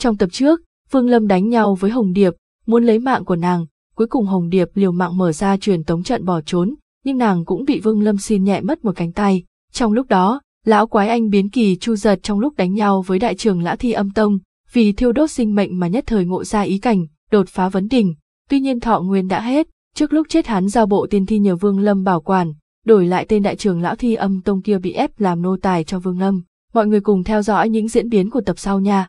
Trong tập trước, Vương Lâm đánh nhau với Hồng Điệp, muốn lấy mạng của nàng, cuối cùng Hồng Điệp liều mạng mở ra truyền tống trận bỏ trốn, nhưng nàng cũng bị Vương Lâm xin nhẹ mất một cánh tay. Trong lúc đó, lão quái anh biến kỳ chu giật trong lúc đánh nhau với đại trưởng Lã Thi Âm Tông, vì thiêu đốt sinh mệnh mà nhất thời ngộ ra ý cảnh, đột phá vấn đỉnh. Tuy nhiên thọ nguyên đã hết, trước lúc chết hắn giao bộ tiên thi nhờ Vương Lâm bảo quản, đổi lại tên đại trưởng lão Thi Âm Tông kia bị ép làm nô tài cho Vương Lâm. Mọi người cùng theo dõi những diễn biến của tập sau nha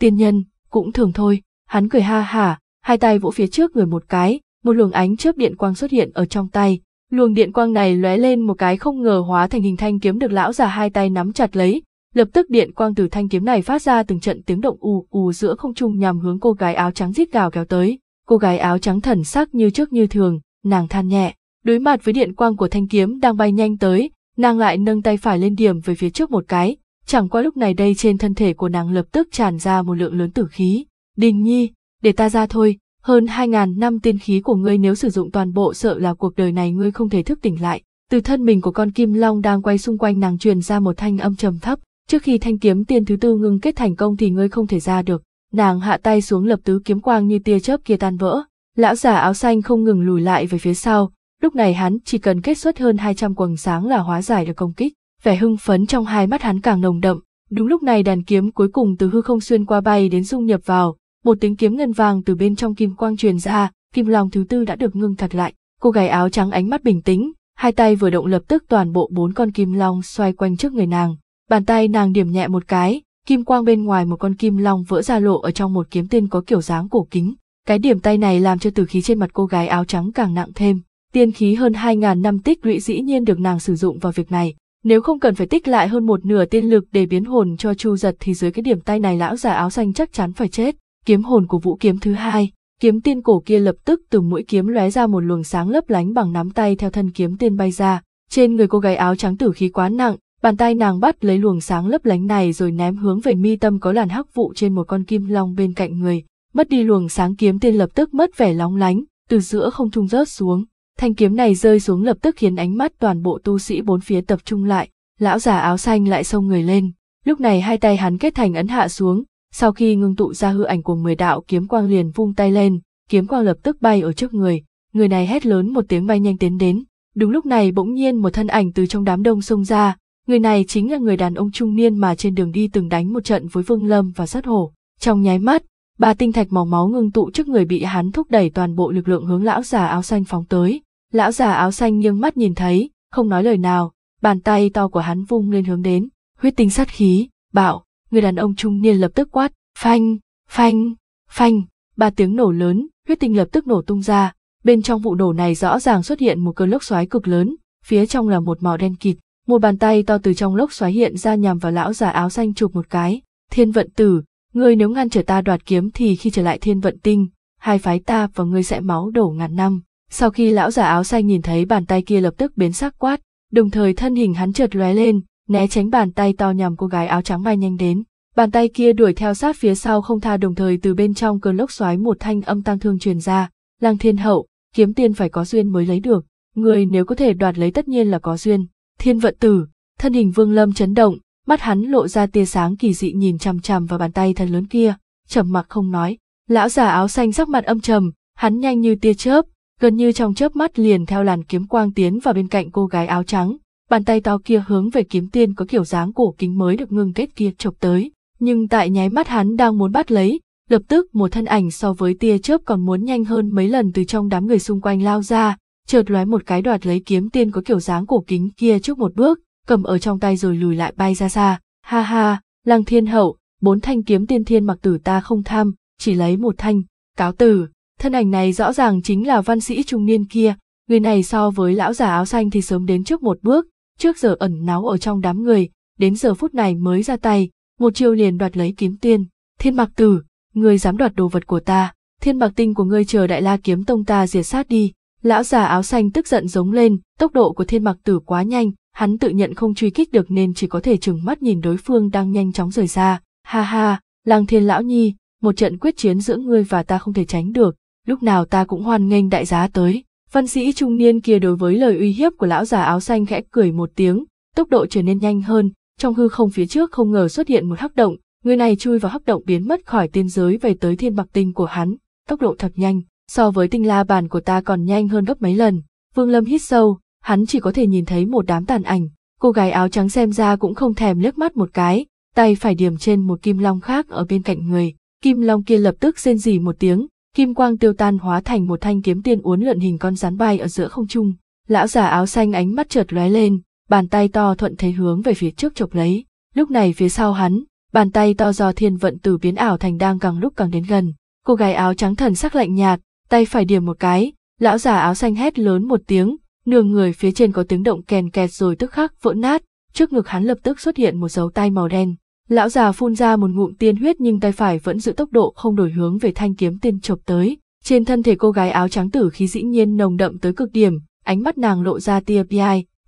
tiên nhân, cũng thường thôi, hắn cười ha hả, hai tay vỗ phía trước người một cái, một luồng ánh chớp điện quang xuất hiện ở trong tay. Luồng điện quang này lóe lên một cái không ngờ hóa thành hình thanh kiếm được lão già hai tay nắm chặt lấy, lập tức điện quang từ thanh kiếm này phát ra từng trận tiếng động ù ù giữa không trung nhằm hướng cô gái áo trắng rít gào kéo tới. Cô gái áo trắng thần sắc như trước như thường, nàng than nhẹ, đối mặt với điện quang của thanh kiếm đang bay nhanh tới, nàng lại nâng tay phải lên điểm về phía trước một cái, Chẳng qua lúc này đây trên thân thể của nàng lập tức tràn ra một lượng lớn tử khí. Đình nhi, để ta ra thôi, hơn 2.000 năm tiên khí của ngươi nếu sử dụng toàn bộ sợ là cuộc đời này ngươi không thể thức tỉnh lại. Từ thân mình của con kim long đang quay xung quanh nàng truyền ra một thanh âm trầm thấp, trước khi thanh kiếm tiên thứ tư ngưng kết thành công thì ngươi không thể ra được. Nàng hạ tay xuống lập tứ kiếm quang như tia chớp kia tan vỡ. Lão giả áo xanh không ngừng lùi lại về phía sau, lúc này hắn chỉ cần kết xuất hơn 200 quầng sáng là hóa giải được công kích vẻ hưng phấn trong hai mắt hắn càng nồng đậm. Đúng lúc này đàn kiếm cuối cùng từ hư không xuyên qua bay đến dung nhập vào, một tiếng kiếm ngân vàng từ bên trong kim quang truyền ra, kim long thứ tư đã được ngưng thật lại. Cô gái áo trắng ánh mắt bình tĩnh, hai tay vừa động lập tức toàn bộ bốn con kim long xoay quanh trước người nàng. Bàn tay nàng điểm nhẹ một cái, kim quang bên ngoài một con kim long vỡ ra lộ ở trong một kiếm tên có kiểu dáng cổ kính. Cái điểm tay này làm cho tử khí trên mặt cô gái áo trắng càng nặng thêm. Tiên khí hơn hai ngàn năm tích lũy dĩ nhiên được nàng sử dụng vào việc này. Nếu không cần phải tích lại hơn một nửa tiên lực để biến hồn cho Chu Giật thì dưới cái điểm tay này lão già áo xanh chắc chắn phải chết. Kiếm hồn của vũ kiếm thứ hai, kiếm tiên cổ kia lập tức từ mũi kiếm lóe ra một luồng sáng lấp lánh bằng nắm tay theo thân kiếm tiên bay ra. Trên người cô gái áo trắng tử khí quá nặng, bàn tay nàng bắt lấy luồng sáng lấp lánh này rồi ném hướng về mi tâm có làn hắc vụ trên một con kim long bên cạnh người. Mất đi luồng sáng kiếm tiên lập tức mất vẻ lóng lánh, từ giữa không trung rớt xuống. Thanh kiếm này rơi xuống lập tức khiến ánh mắt toàn bộ tu sĩ bốn phía tập trung lại, lão già áo xanh lại xông người lên. Lúc này hai tay hắn kết thành ấn hạ xuống, sau khi ngưng tụ ra hư ảnh của mười đạo kiếm quang liền vung tay lên, kiếm quang lập tức bay ở trước người, người này hét lớn một tiếng bay nhanh tiến đến. Đúng lúc này bỗng nhiên một thân ảnh từ trong đám đông xông ra, người này chính là người đàn ông trung niên mà trên đường đi từng đánh một trận với Vương Lâm và sát hổ. Trong nháy mắt, ba tinh thạch màu máu ngưng tụ trước người bị hắn thúc đẩy toàn bộ lực lượng hướng lão già áo xanh phóng tới. Lão già áo xanh nhưng mắt nhìn thấy, không nói lời nào, bàn tay to của hắn vung lên hướng đến, huyết tinh sát khí, bạo, người đàn ông trung niên lập tức quát, phanh, phanh, phanh, ba tiếng nổ lớn, huyết tinh lập tức nổ tung ra, bên trong vụ nổ này rõ ràng xuất hiện một cơn lốc xoáy cực lớn, phía trong là một màu đen kịt, một bàn tay to từ trong lốc xoáy hiện ra nhằm vào lão già áo xanh chụp một cái, thiên vận tử, ngươi nếu ngăn trở ta đoạt kiếm thì khi trở lại thiên vận tinh, hai phái ta và ngươi sẽ máu đổ ngàn năm. Sau khi lão giả áo xanh nhìn thấy bàn tay kia lập tức biến sắc quát, đồng thời thân hình hắn chợt lóe lên, né tránh bàn tay to nhằm cô gái áo trắng bay nhanh đến. Bàn tay kia đuổi theo sát phía sau không tha đồng thời từ bên trong cơn lốc xoáy một thanh âm tăng thương truyền ra, lang thiên hậu, kiếm tiên phải có duyên mới lấy được, người nếu có thể đoạt lấy tất nhiên là có duyên, thiên vận tử, thân hình vương lâm chấn động, mắt hắn lộ ra tia sáng kỳ dị nhìn chằm chằm vào bàn tay thần lớn kia, trầm mặc không nói, lão già áo xanh sắc mặt âm trầm, hắn nhanh như tia chớp, gần như trong chớp mắt liền theo làn kiếm quang tiến vào bên cạnh cô gái áo trắng, bàn tay to kia hướng về kiếm tiên có kiểu dáng cổ kính mới được ngưng kết kia chộp tới, nhưng tại nháy mắt hắn đang muốn bắt lấy, lập tức một thân ảnh so với tia chớp còn muốn nhanh hơn mấy lần từ trong đám người xung quanh lao ra, chợt lóe một cái đoạt lấy kiếm tiên có kiểu dáng cổ kính kia trước một bước, cầm ở trong tay rồi lùi lại bay ra xa, ha ha, Lăng Thiên Hậu, bốn thanh kiếm tiên thiên mặc tử ta không tham, chỉ lấy một thanh, cáo tử thân ảnh này rõ ràng chính là văn sĩ trung niên kia, người này so với lão già áo xanh thì sớm đến trước một bước, trước giờ ẩn náu ở trong đám người, đến giờ phút này mới ra tay, một chiêu liền đoạt lấy kiếm tiên. Thiên mặc tử, người dám đoạt đồ vật của ta, thiên mặc tinh của ngươi chờ đại la kiếm tông ta diệt sát đi. Lão già áo xanh tức giận giống lên, tốc độ của thiên mặc tử quá nhanh, hắn tự nhận không truy kích được nên chỉ có thể trừng mắt nhìn đối phương đang nhanh chóng rời xa. Ha ha, lang thiên lão nhi, một trận quyết chiến giữa ngươi và ta không thể tránh được, lúc nào ta cũng hoan nghênh đại giá tới. Văn sĩ trung niên kia đối với lời uy hiếp của lão già áo xanh khẽ cười một tiếng, tốc độ trở nên nhanh hơn, trong hư không phía trước không ngờ xuất hiện một hắc động, người này chui vào hắc động biến mất khỏi tiên giới về tới thiên bạc tinh của hắn, tốc độ thật nhanh, so với tinh la bàn của ta còn nhanh hơn gấp mấy lần. Vương Lâm hít sâu, hắn chỉ có thể nhìn thấy một đám tàn ảnh, cô gái áo trắng xem ra cũng không thèm liếc mắt một cái, tay phải điểm trên một kim long khác ở bên cạnh người, kim long kia lập tức rên rỉ một tiếng, kim quang tiêu tan hóa thành một thanh kiếm tiên uốn lượn hình con rắn bay ở giữa không trung. Lão già áo xanh ánh mắt chợt lóe lên, bàn tay to thuận thế hướng về phía trước chộp lấy. Lúc này phía sau hắn, bàn tay to do thiên vận từ biến ảo thành đang càng lúc càng đến gần. Cô gái áo trắng thần sắc lạnh nhạt, tay phải điểm một cái, lão già áo xanh hét lớn một tiếng, nương người phía trên có tiếng động kèn kẹt rồi tức khắc vỡ nát, trước ngực hắn lập tức xuất hiện một dấu tay màu đen. Lão già phun ra một ngụm tiên huyết nhưng tay phải vẫn giữ tốc độ không đổi hướng về thanh kiếm tiên chộp tới. Trên thân thể cô gái áo trắng tử khí dĩ nhiên nồng đậm tới cực điểm, ánh mắt nàng lộ ra tia bi,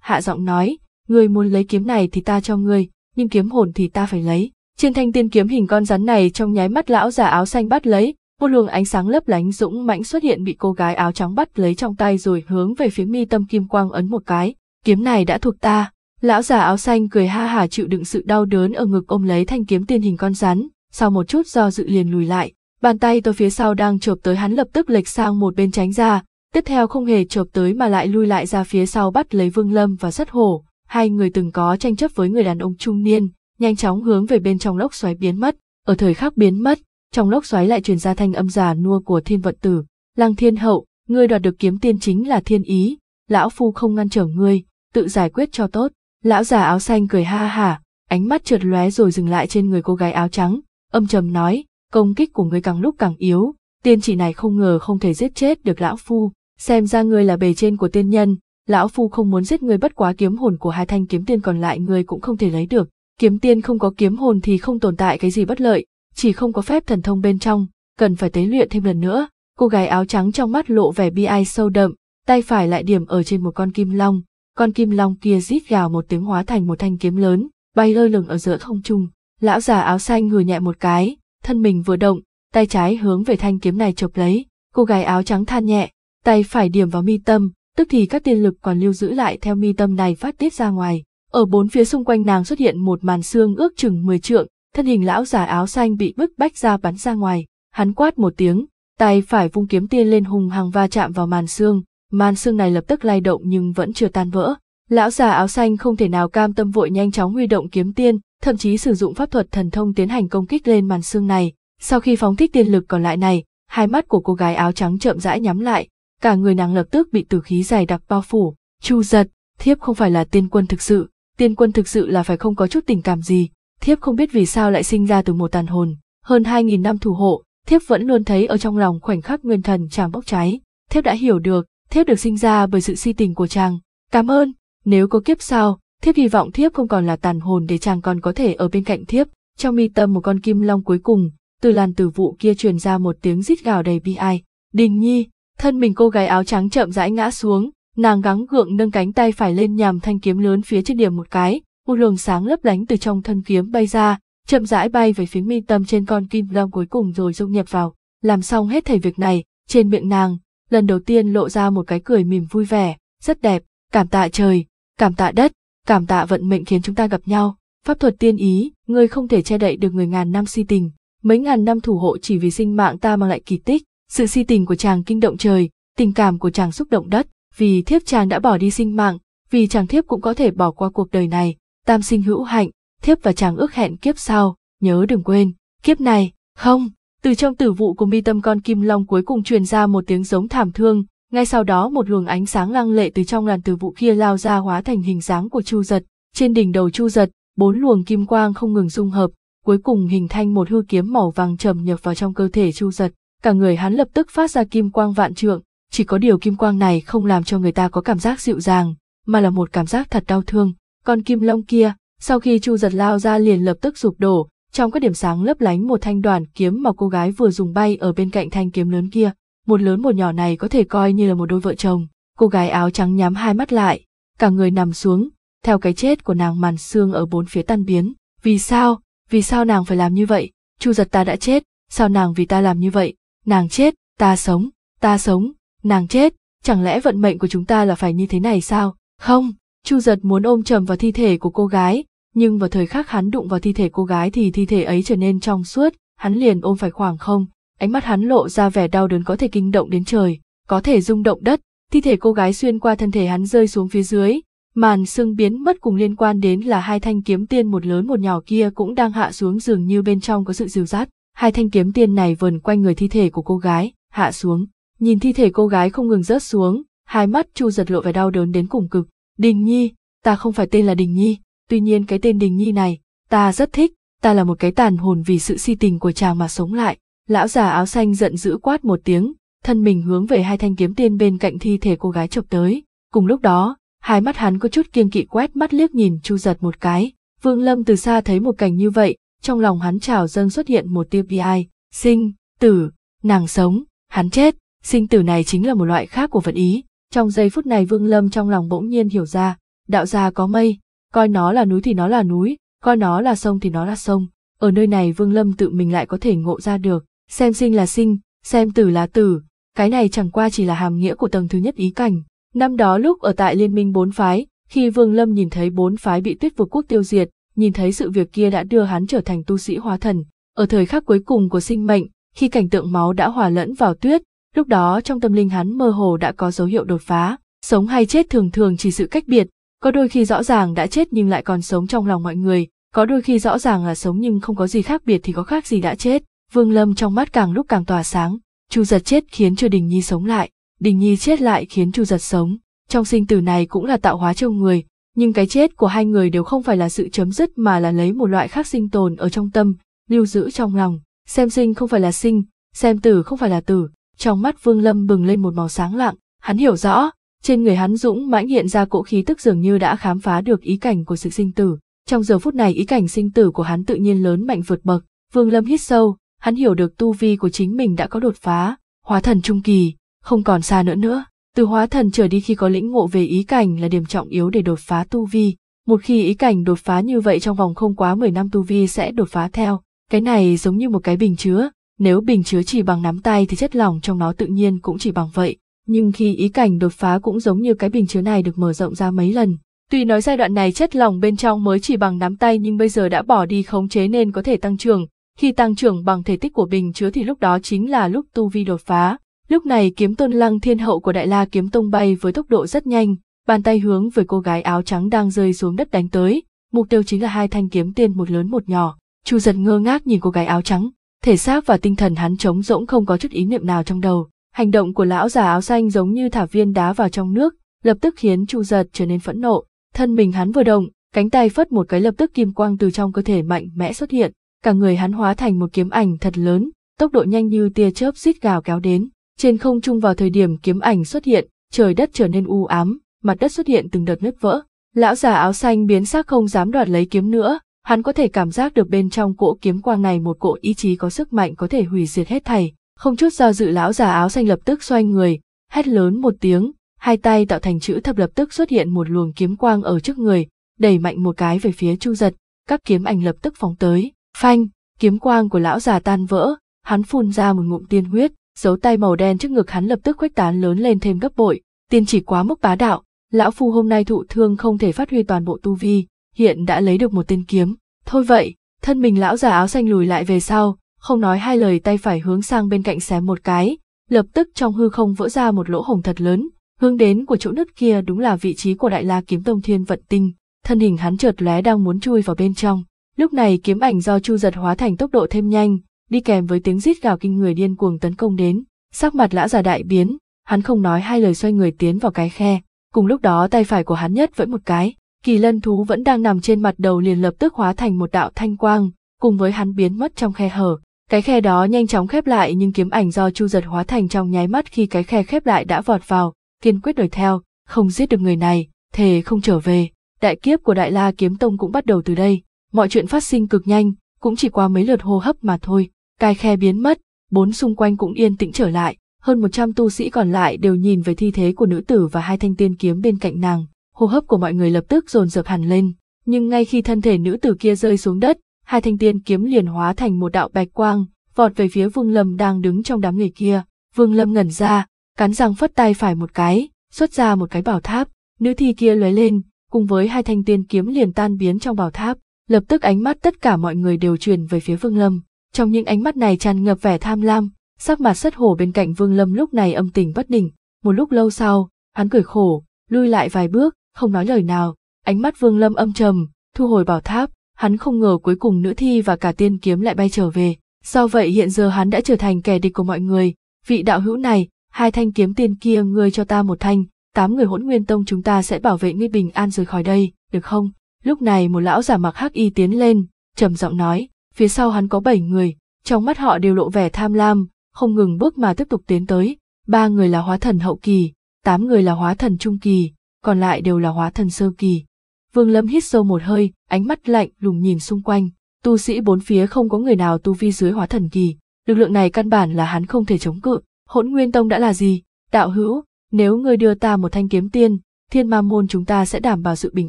hạ giọng nói, người muốn lấy kiếm này thì ta cho người nhưng kiếm hồn thì ta phải lấy. Trên thanh tiên kiếm hình con rắn này trong nháy mắt lão già áo xanh bắt lấy, một luồng ánh sáng lấp lánh dũng mãnh xuất hiện bị cô gái áo trắng bắt lấy trong tay rồi hướng về phía mi tâm kim quang ấn một cái, kiếm này đã thuộc ta. Lão già áo xanh cười ha hả chịu đựng sự đau đớn ở ngực ôm lấy thanh kiếm tiên hình con rắn, sau một chút do dự liền lùi lại, bàn tay tôi phía sau đang chộp tới hắn lập tức lệch sang một bên tránh ra, tiếp theo không hề chộp tới mà lại lui lại ra phía sau bắt lấy Vương Lâm và sắt hổ, hai người từng có tranh chấp với người đàn ông trung niên, nhanh chóng hướng về bên trong lốc xoáy biến mất, ở thời khắc biến mất, trong lốc xoáy lại truyền ra thanh âm già nua của Thiên vận tử, Lăng Thiên hậu, ngươi đoạt được kiếm tiên chính là thiên ý, lão phu không ngăn trở ngươi, tự giải quyết cho tốt. Lão già áo xanh cười ha ha, ánh mắt trượt lóe rồi dừng lại trên người cô gái áo trắng, âm trầm nói, công kích của ngươi càng lúc càng yếu, tiên chỉ này không ngờ không thể giết chết được lão phu, xem ra ngươi là bề trên của tiên nhân, lão phu không muốn giết ngươi bất quá kiếm hồn của hai thanh kiếm tiên còn lại ngươi cũng không thể lấy được, kiếm tiên không có kiếm hồn thì không tồn tại cái gì bất lợi, chỉ không có phép thần thông bên trong, cần phải tế luyện thêm lần nữa. Cô gái áo trắng trong mắt lộ vẻ bi ai sâu đậm, tay phải lại điểm ở trên một con kim long, con kim long kia rít gào một tiếng hóa thành một thanh kiếm lớn, bay lơ lửng ở giữa không trung. Lão già áo xanh hừ nhẹ một cái, thân mình vừa động, tay trái hướng về thanh kiếm này chộp lấy, cô gái áo trắng than nhẹ, tay phải điểm vào mi tâm, tức thì các tiên lực còn lưu giữ lại theo mi tâm này phát tiết ra ngoài. Ở bốn phía xung quanh nàng xuất hiện một màn xương ước chừng mười trượng, thân hình lão già áo xanh bị bức bách ra bắn ra ngoài, hắn quát một tiếng, tay phải vung kiếm tiên lên hùng hằng va chạm vào màn xương, màn xương này lập tức lay động nhưng vẫn chưa tan vỡ. Lão già áo xanh không thể nào cam tâm vội nhanh chóng huy động kiếm tiên, thậm chí sử dụng pháp thuật thần thông tiến hành công kích lên màn xương này. Sau khi phóng thích tiên lực còn lại này, hai mắt của cô gái áo trắng chậm rãi nhắm lại, cả người nàng lập tức bị tử khí dày đặc bao phủ. Chu giật, thiếp không phải là tiên quân thực sự, tiên quân thực sự là phải không có chút tình cảm gì, thiếp không biết vì sao lại sinh ra từ một tàn hồn, hơn hai nghìn năm thủ hộ, thiếp vẫn luôn thấy ở trong lòng khoảnh khắc nguyên thần chàng bốc cháy, thiếp đã hiểu được, thiếp được sinh ra bởi sự si tình của chàng. Cảm ơn, nếu có kiếp sau, thiếp hy vọng thiếp không còn là tàn hồn để chàng còn có thể ở bên cạnh thiếp. Trong mi tâm một con kim long cuối cùng, từ làn tử vụ kia truyền ra một tiếng rít gào đầy bi ai. Đình nhi, thân mình cô gái áo trắng chậm rãi ngã xuống, nàng gắng gượng nâng cánh tay phải lên nhằm thanh kiếm lớn phía trên điểm một cái, một luồng sáng lấp lánh từ trong thân kiếm bay ra, chậm rãi bay về phía mi tâm trên con kim long cuối cùng rồi dung nhập vào. Làm xong hết thảy việc này, trên miệng nàng, lần đầu tiên lộ ra một cái cười mỉm vui vẻ, rất đẹp, cảm tạ trời, cảm tạ đất, cảm tạ vận mệnh khiến chúng ta gặp nhau. Pháp thuật tiên ý, ngươi không thể che đậy được người ngàn năm si tình, mấy ngàn năm thủ hộ chỉ vì sinh mạng ta mang lại kỳ tích, sự si tình của chàng kinh động trời, tình cảm của chàng xúc động đất, vì thiếp chàng đã bỏ đi sinh mạng, vì chàng thiếp cũng có thể bỏ qua cuộc đời này, tam sinh hữu hạnh, thiếp và chàng ước hẹn kiếp sau, nhớ đừng quên, kiếp này, không, từ trong tử vụ của mi tâm con kim long cuối cùng truyền ra một tiếng giống thảm thương, ngay sau đó một luồng ánh sáng lăng lệ từ trong làn tử vụ kia lao ra hóa thành hình dáng của Chu Giật, trên đỉnh đầu Chu Giật, bốn luồng kim quang không ngừng dung hợp, cuối cùng hình thành một hư kiếm màu vàng trầm nhập vào trong cơ thể Chu Giật, cả người hắn lập tức phát ra kim quang vạn trượng, chỉ có điều kim quang này không làm cho người ta có cảm giác dịu dàng, mà là một cảm giác thật đau thương. Con kim long kia, sau khi Chu Giật lao ra liền lập tức sụp đổ, trong các điểm sáng lấp lánh một thanh đoàn kiếm mà cô gái vừa dùng bay ở bên cạnh thanh kiếm lớn kia, một lớn một nhỏ này có thể coi như là một đôi vợ chồng. Cô gái áo trắng nhắm hai mắt lại, cả người nằm xuống, theo cái chết của nàng màn xương ở bốn phía tan biến. Vì sao, vì sao nàng phải làm như vậy? Chu giật ta đã chết, sao nàng vì ta làm như vậy? Nàng chết, ta sống, ta sống, nàng chết, chẳng lẽ vận mệnh của chúng ta là phải như thế này sao? Không, Chu giật muốn ôm chầm vào thi thể của cô gái, nhưng vào thời khắc hắn đụng vào thi thể cô gái thì thi thể ấy trở nên trong suốt, hắn liền ôm phải khoảng không, ánh mắt hắn lộ ra vẻ đau đớn có thể kinh động đến trời, có thể rung động đất, thi thể cô gái xuyên qua thân thể hắn rơi xuống phía dưới, màn xương biến mất cùng liên quan đến là hai thanh kiếm tiên một lớn một nhỏ kia cũng đang hạ xuống dường như bên trong có sự dìu dắt, hai thanh kiếm tiên này vờn quanh người thi thể của cô gái, hạ xuống, nhìn thi thể cô gái không ngừng rớt xuống, hai mắt Chu giật lộ vẻ đau đớn đến cùng cực, Đình Nhi, ta không phải tên là Đình Nhi tuy nhiên cái tên Đình Nhi này, ta rất thích, ta là một cái tàn hồn vì sự si tình của chàng mà sống lại. Lão già áo xanh giận dữ quát một tiếng, thân mình hướng về hai thanh kiếm tiên bên cạnh thi thể cô gái chụp tới. Cùng lúc đó, hai mắt hắn có chút kiêng kỵ quét mắt liếc nhìn Chu giật một cái. Vương Lâm từ xa thấy một cảnh như vậy, trong lòng hắn trào dâng xuất hiện một tia bi ai, sinh, tử, nàng sống, hắn chết, sinh tử này chính là một loại khác của vận ý. Trong giây phút này Vương Lâm trong lòng bỗng nhiên hiểu ra, đạo gia có mây, coi nó là núi thì nó là núi, coi nó là sông thì nó là sông. Ở nơi này Vương Lâm tự mình lại có thể ngộ ra được, xem sinh là sinh, xem tử là tử, cái này chẳng qua chỉ là hàm nghĩa của tầng thứ nhất ý cảnh. Năm đó lúc ở tại Liên minh bốn phái, khi Vương Lâm nhìn thấy bốn phái bị tuyết vực quốc tiêu diệt, nhìn thấy sự việc kia đã đưa hắn trở thành tu sĩ hóa thần. Ở thời khắc cuối cùng của sinh mệnh, khi cảnh tượng máu đã hòa lẫn vào tuyết, lúc đó trong tâm linh hắn mơ hồ đã có dấu hiệu đột phá. Sống hay chết thường thường chỉ sự cách biệt, có đôi khi rõ ràng đã chết nhưng lại còn sống trong lòng mọi người, có đôi khi rõ ràng là sống nhưng không có gì khác biệt thì có khác gì đã chết. Vương Lâm trong mắt càng lúc càng tỏa sáng, Chu Giật chết khiến cho Đình Nhi sống lại, Đình Nhi chết lại khiến Chu Giật sống. Trong sinh tử này cũng là tạo hóa trong người, nhưng cái chết của hai người đều không phải là sự chấm dứt mà là lấy một loại khác sinh tồn ở trong tâm, lưu giữ trong lòng, xem sinh không phải là sinh, xem tử không phải là tử. Trong mắt Vương Lâm bừng lên một màu sáng lặng, hắn hiểu rõ, trên người hắn dũng mãnh hiện ra cỗ khí tức dường như đã khám phá được ý cảnh của sự sinh tử. Trong giờ phút này ý cảnh sinh tử của hắn tự nhiên lớn mạnh vượt bậc, Vương Lâm hít sâu, hắn hiểu được tu vi của chính mình đã có đột phá, hóa thần trung kỳ, không còn xa nữa nữa. Từ hóa thần trở đi khi có lĩnh ngộ về ý cảnh là điểm trọng yếu để đột phá tu vi. Một khi ý cảnh đột phá như vậy trong vòng không quá 10 năm tu vi sẽ đột phá theo. Cái này giống như một cái bình chứa, nếu bình chứa chỉ bằng nắm tay thì chất lỏng trong nó tự nhiên cũng chỉ bằng vậy nhưng khi ý cảnh đột phá cũng giống như cái bình chứa này được mở rộng ra mấy lần. Tuy nói giai đoạn này chất lỏng bên trong mới chỉ bằng nắm tay nhưng bây giờ đã bỏ đi khống chế nên có thể tăng trưởng, khi tăng trưởng bằng thể tích của bình chứa thì lúc đó chính là lúc tu vi đột phá. Lúc này kiếm tôn lăng thiên hậu của Đại La kiếm tông bay với tốc độ rất nhanh, bàn tay hướng về cô gái áo trắng đang rơi xuống đất đánh tới, mục tiêu chính là hai thanh kiếm tiên một lớn một nhỏ. Chu giật ngơ ngác nhìn cô gái áo trắng, thể xác và tinh thần hắn trống rỗng không có chút ý niệm nào trong đầu, Hành động của lão già áo xanh giống như thả viên đá vào trong nước, lập tức khiến Chu Giật trở nên phẫn nộ. Thân mình hắn vừa động, cánh tay phất một cái lập tức kim quang từ trong cơ thể mạnh mẽ xuất hiện, cả người hắn hóa thành một kiếm ảnh thật lớn, tốc độ nhanh như tia chớp rít gào kéo đến. Trên không trung vào thời điểm kiếm ảnh xuất hiện, trời đất trở nên u ám, mặt đất xuất hiện từng đợt nứt vỡ. Lão già áo xanh biến sắc không dám đoạt lấy kiếm nữa, hắn có thể cảm giác được bên trong cỗ kiếm quang này một cỗ ý chí có sức mạnh có thể hủy diệt hết thảy, không chút do dự lão già áo xanh lập tức xoay người, hét lớn một tiếng, hai tay tạo thành chữ thập lập tức xuất hiện một luồng kiếm quang ở trước người, đẩy mạnh một cái về phía Chu Giật, các kiếm ảnh lập tức phóng tới. Phanh, kiếm quang của lão già tan vỡ, hắn phun ra một ngụm tiên huyết, dấu tay màu đen trước ngực hắn lập tức khuếch tán lớn lên thêm gấp bội, tiên chỉ quá mức bá đạo, lão phu hôm nay thụ thương không thể phát huy toàn bộ tu vi, hiện đã lấy được một tên kiếm. Thôi vậy, thân mình lão già áo xanh lùi lại về sau, không nói hai lời tay phải hướng sang bên cạnh xé một cái, lập tức trong hư không vỡ ra một lỗ hổng thật lớn, hướng đến của chỗ nứt kia đúng là vị trí của Đại La kiếm tông thiên vận tinh, thân hình hắn chợt lóe đang muốn chui vào bên trong. Lúc này kiếm ảnh do Chu giật hóa thành tốc độ thêm nhanh, đi kèm với tiếng rít gào kinh người điên cuồng tấn công đến, sắc mặt lão già đại biến, hắn không nói hai lời xoay người tiến vào cái khe, cùng lúc đó tay phải của hắn nhất vẫn một cái, kỳ lân thú vẫn đang nằm trên mặt đầu liền lập tức hóa thành một đạo thanh quang, cùng với hắn biến mất trong khe hở, cái khe đó nhanh chóng khép lại nhưng kiếm ảnh do Chu Giật hóa thành trong nháy mắt khi cái khe khép lại đã vọt vào, kiên quyết đuổi theo, không giết được người này, thề không trở về. Đại kiếp của Đại La Kiếm Tông cũng bắt đầu từ đây, mọi chuyện phát sinh cực nhanh, cũng chỉ qua mấy lượt hô hấp mà thôi. Cái khe biến mất, bốn xung quanh cũng yên tĩnh trở lại, hơn một trăm tu sĩ còn lại đều nhìn về thi thế của nữ tử và hai thanh tiên kiếm bên cạnh nàng, hô hấp của mọi người lập tức dồn dập hẳn lên, nhưng ngay khi thân thể nữ tử kia rơi xuống đất, hai thanh tiên kiếm liền hóa thành một đạo bạch quang, vọt về phía Vương Lâm đang đứng trong đám người kia. Vương Lâm ngẩn ra, cắn răng phất tay phải một cái, xuất ra một cái bảo tháp, nữ thi kia lóe lên, cùng với hai thanh tiên kiếm liền tan biến trong bảo tháp, lập tức ánh mắt tất cả mọi người đều truyền về phía Vương Lâm, trong những ánh mắt này tràn ngập vẻ tham lam, sắc mặt sất hổ bên cạnh Vương Lâm lúc này âm tình bất định, một lúc lâu sau, hắn cười khổ, lui lại vài bước, không nói lời nào, ánh mắt Vương Lâm âm trầm, thu hồi bảo tháp, hắn không ngờ cuối cùng nữ thi và cả tiên kiếm lại bay trở về. do vậy hiện giờ hắn đã trở thành kẻ địch của mọi người, vị đạo hữu này, hai thanh kiếm tiên kia ngươi cho ta một thanh, tám người hỗn nguyên tông chúng ta sẽ bảo vệ ngươi bình an rời khỏi đây, được không? Lúc này một lão giả mặc hắc y tiến lên, trầm giọng nói, phía sau hắn có bảy người, trong mắt họ đều lộ vẻ tham lam, không ngừng bước mà tiếp tục tiến tới, ba người là hóa thần hậu kỳ, tám người là hóa thần trung kỳ, còn lại đều là hóa thần sơ kỳ. Vương Lâm hít sâu một hơi, ánh mắt lạnh lùng nhìn xung quanh, tu sĩ bốn phía không có người nào tu vi dưới hóa thần kỳ, lực lượng này căn bản là hắn không thể chống cự, hỗn nguyên tông đã là gì, đạo hữu, nếu ngươi đưa ta một thanh kiếm tiên, thiên ma môn chúng ta sẽ đảm bảo sự bình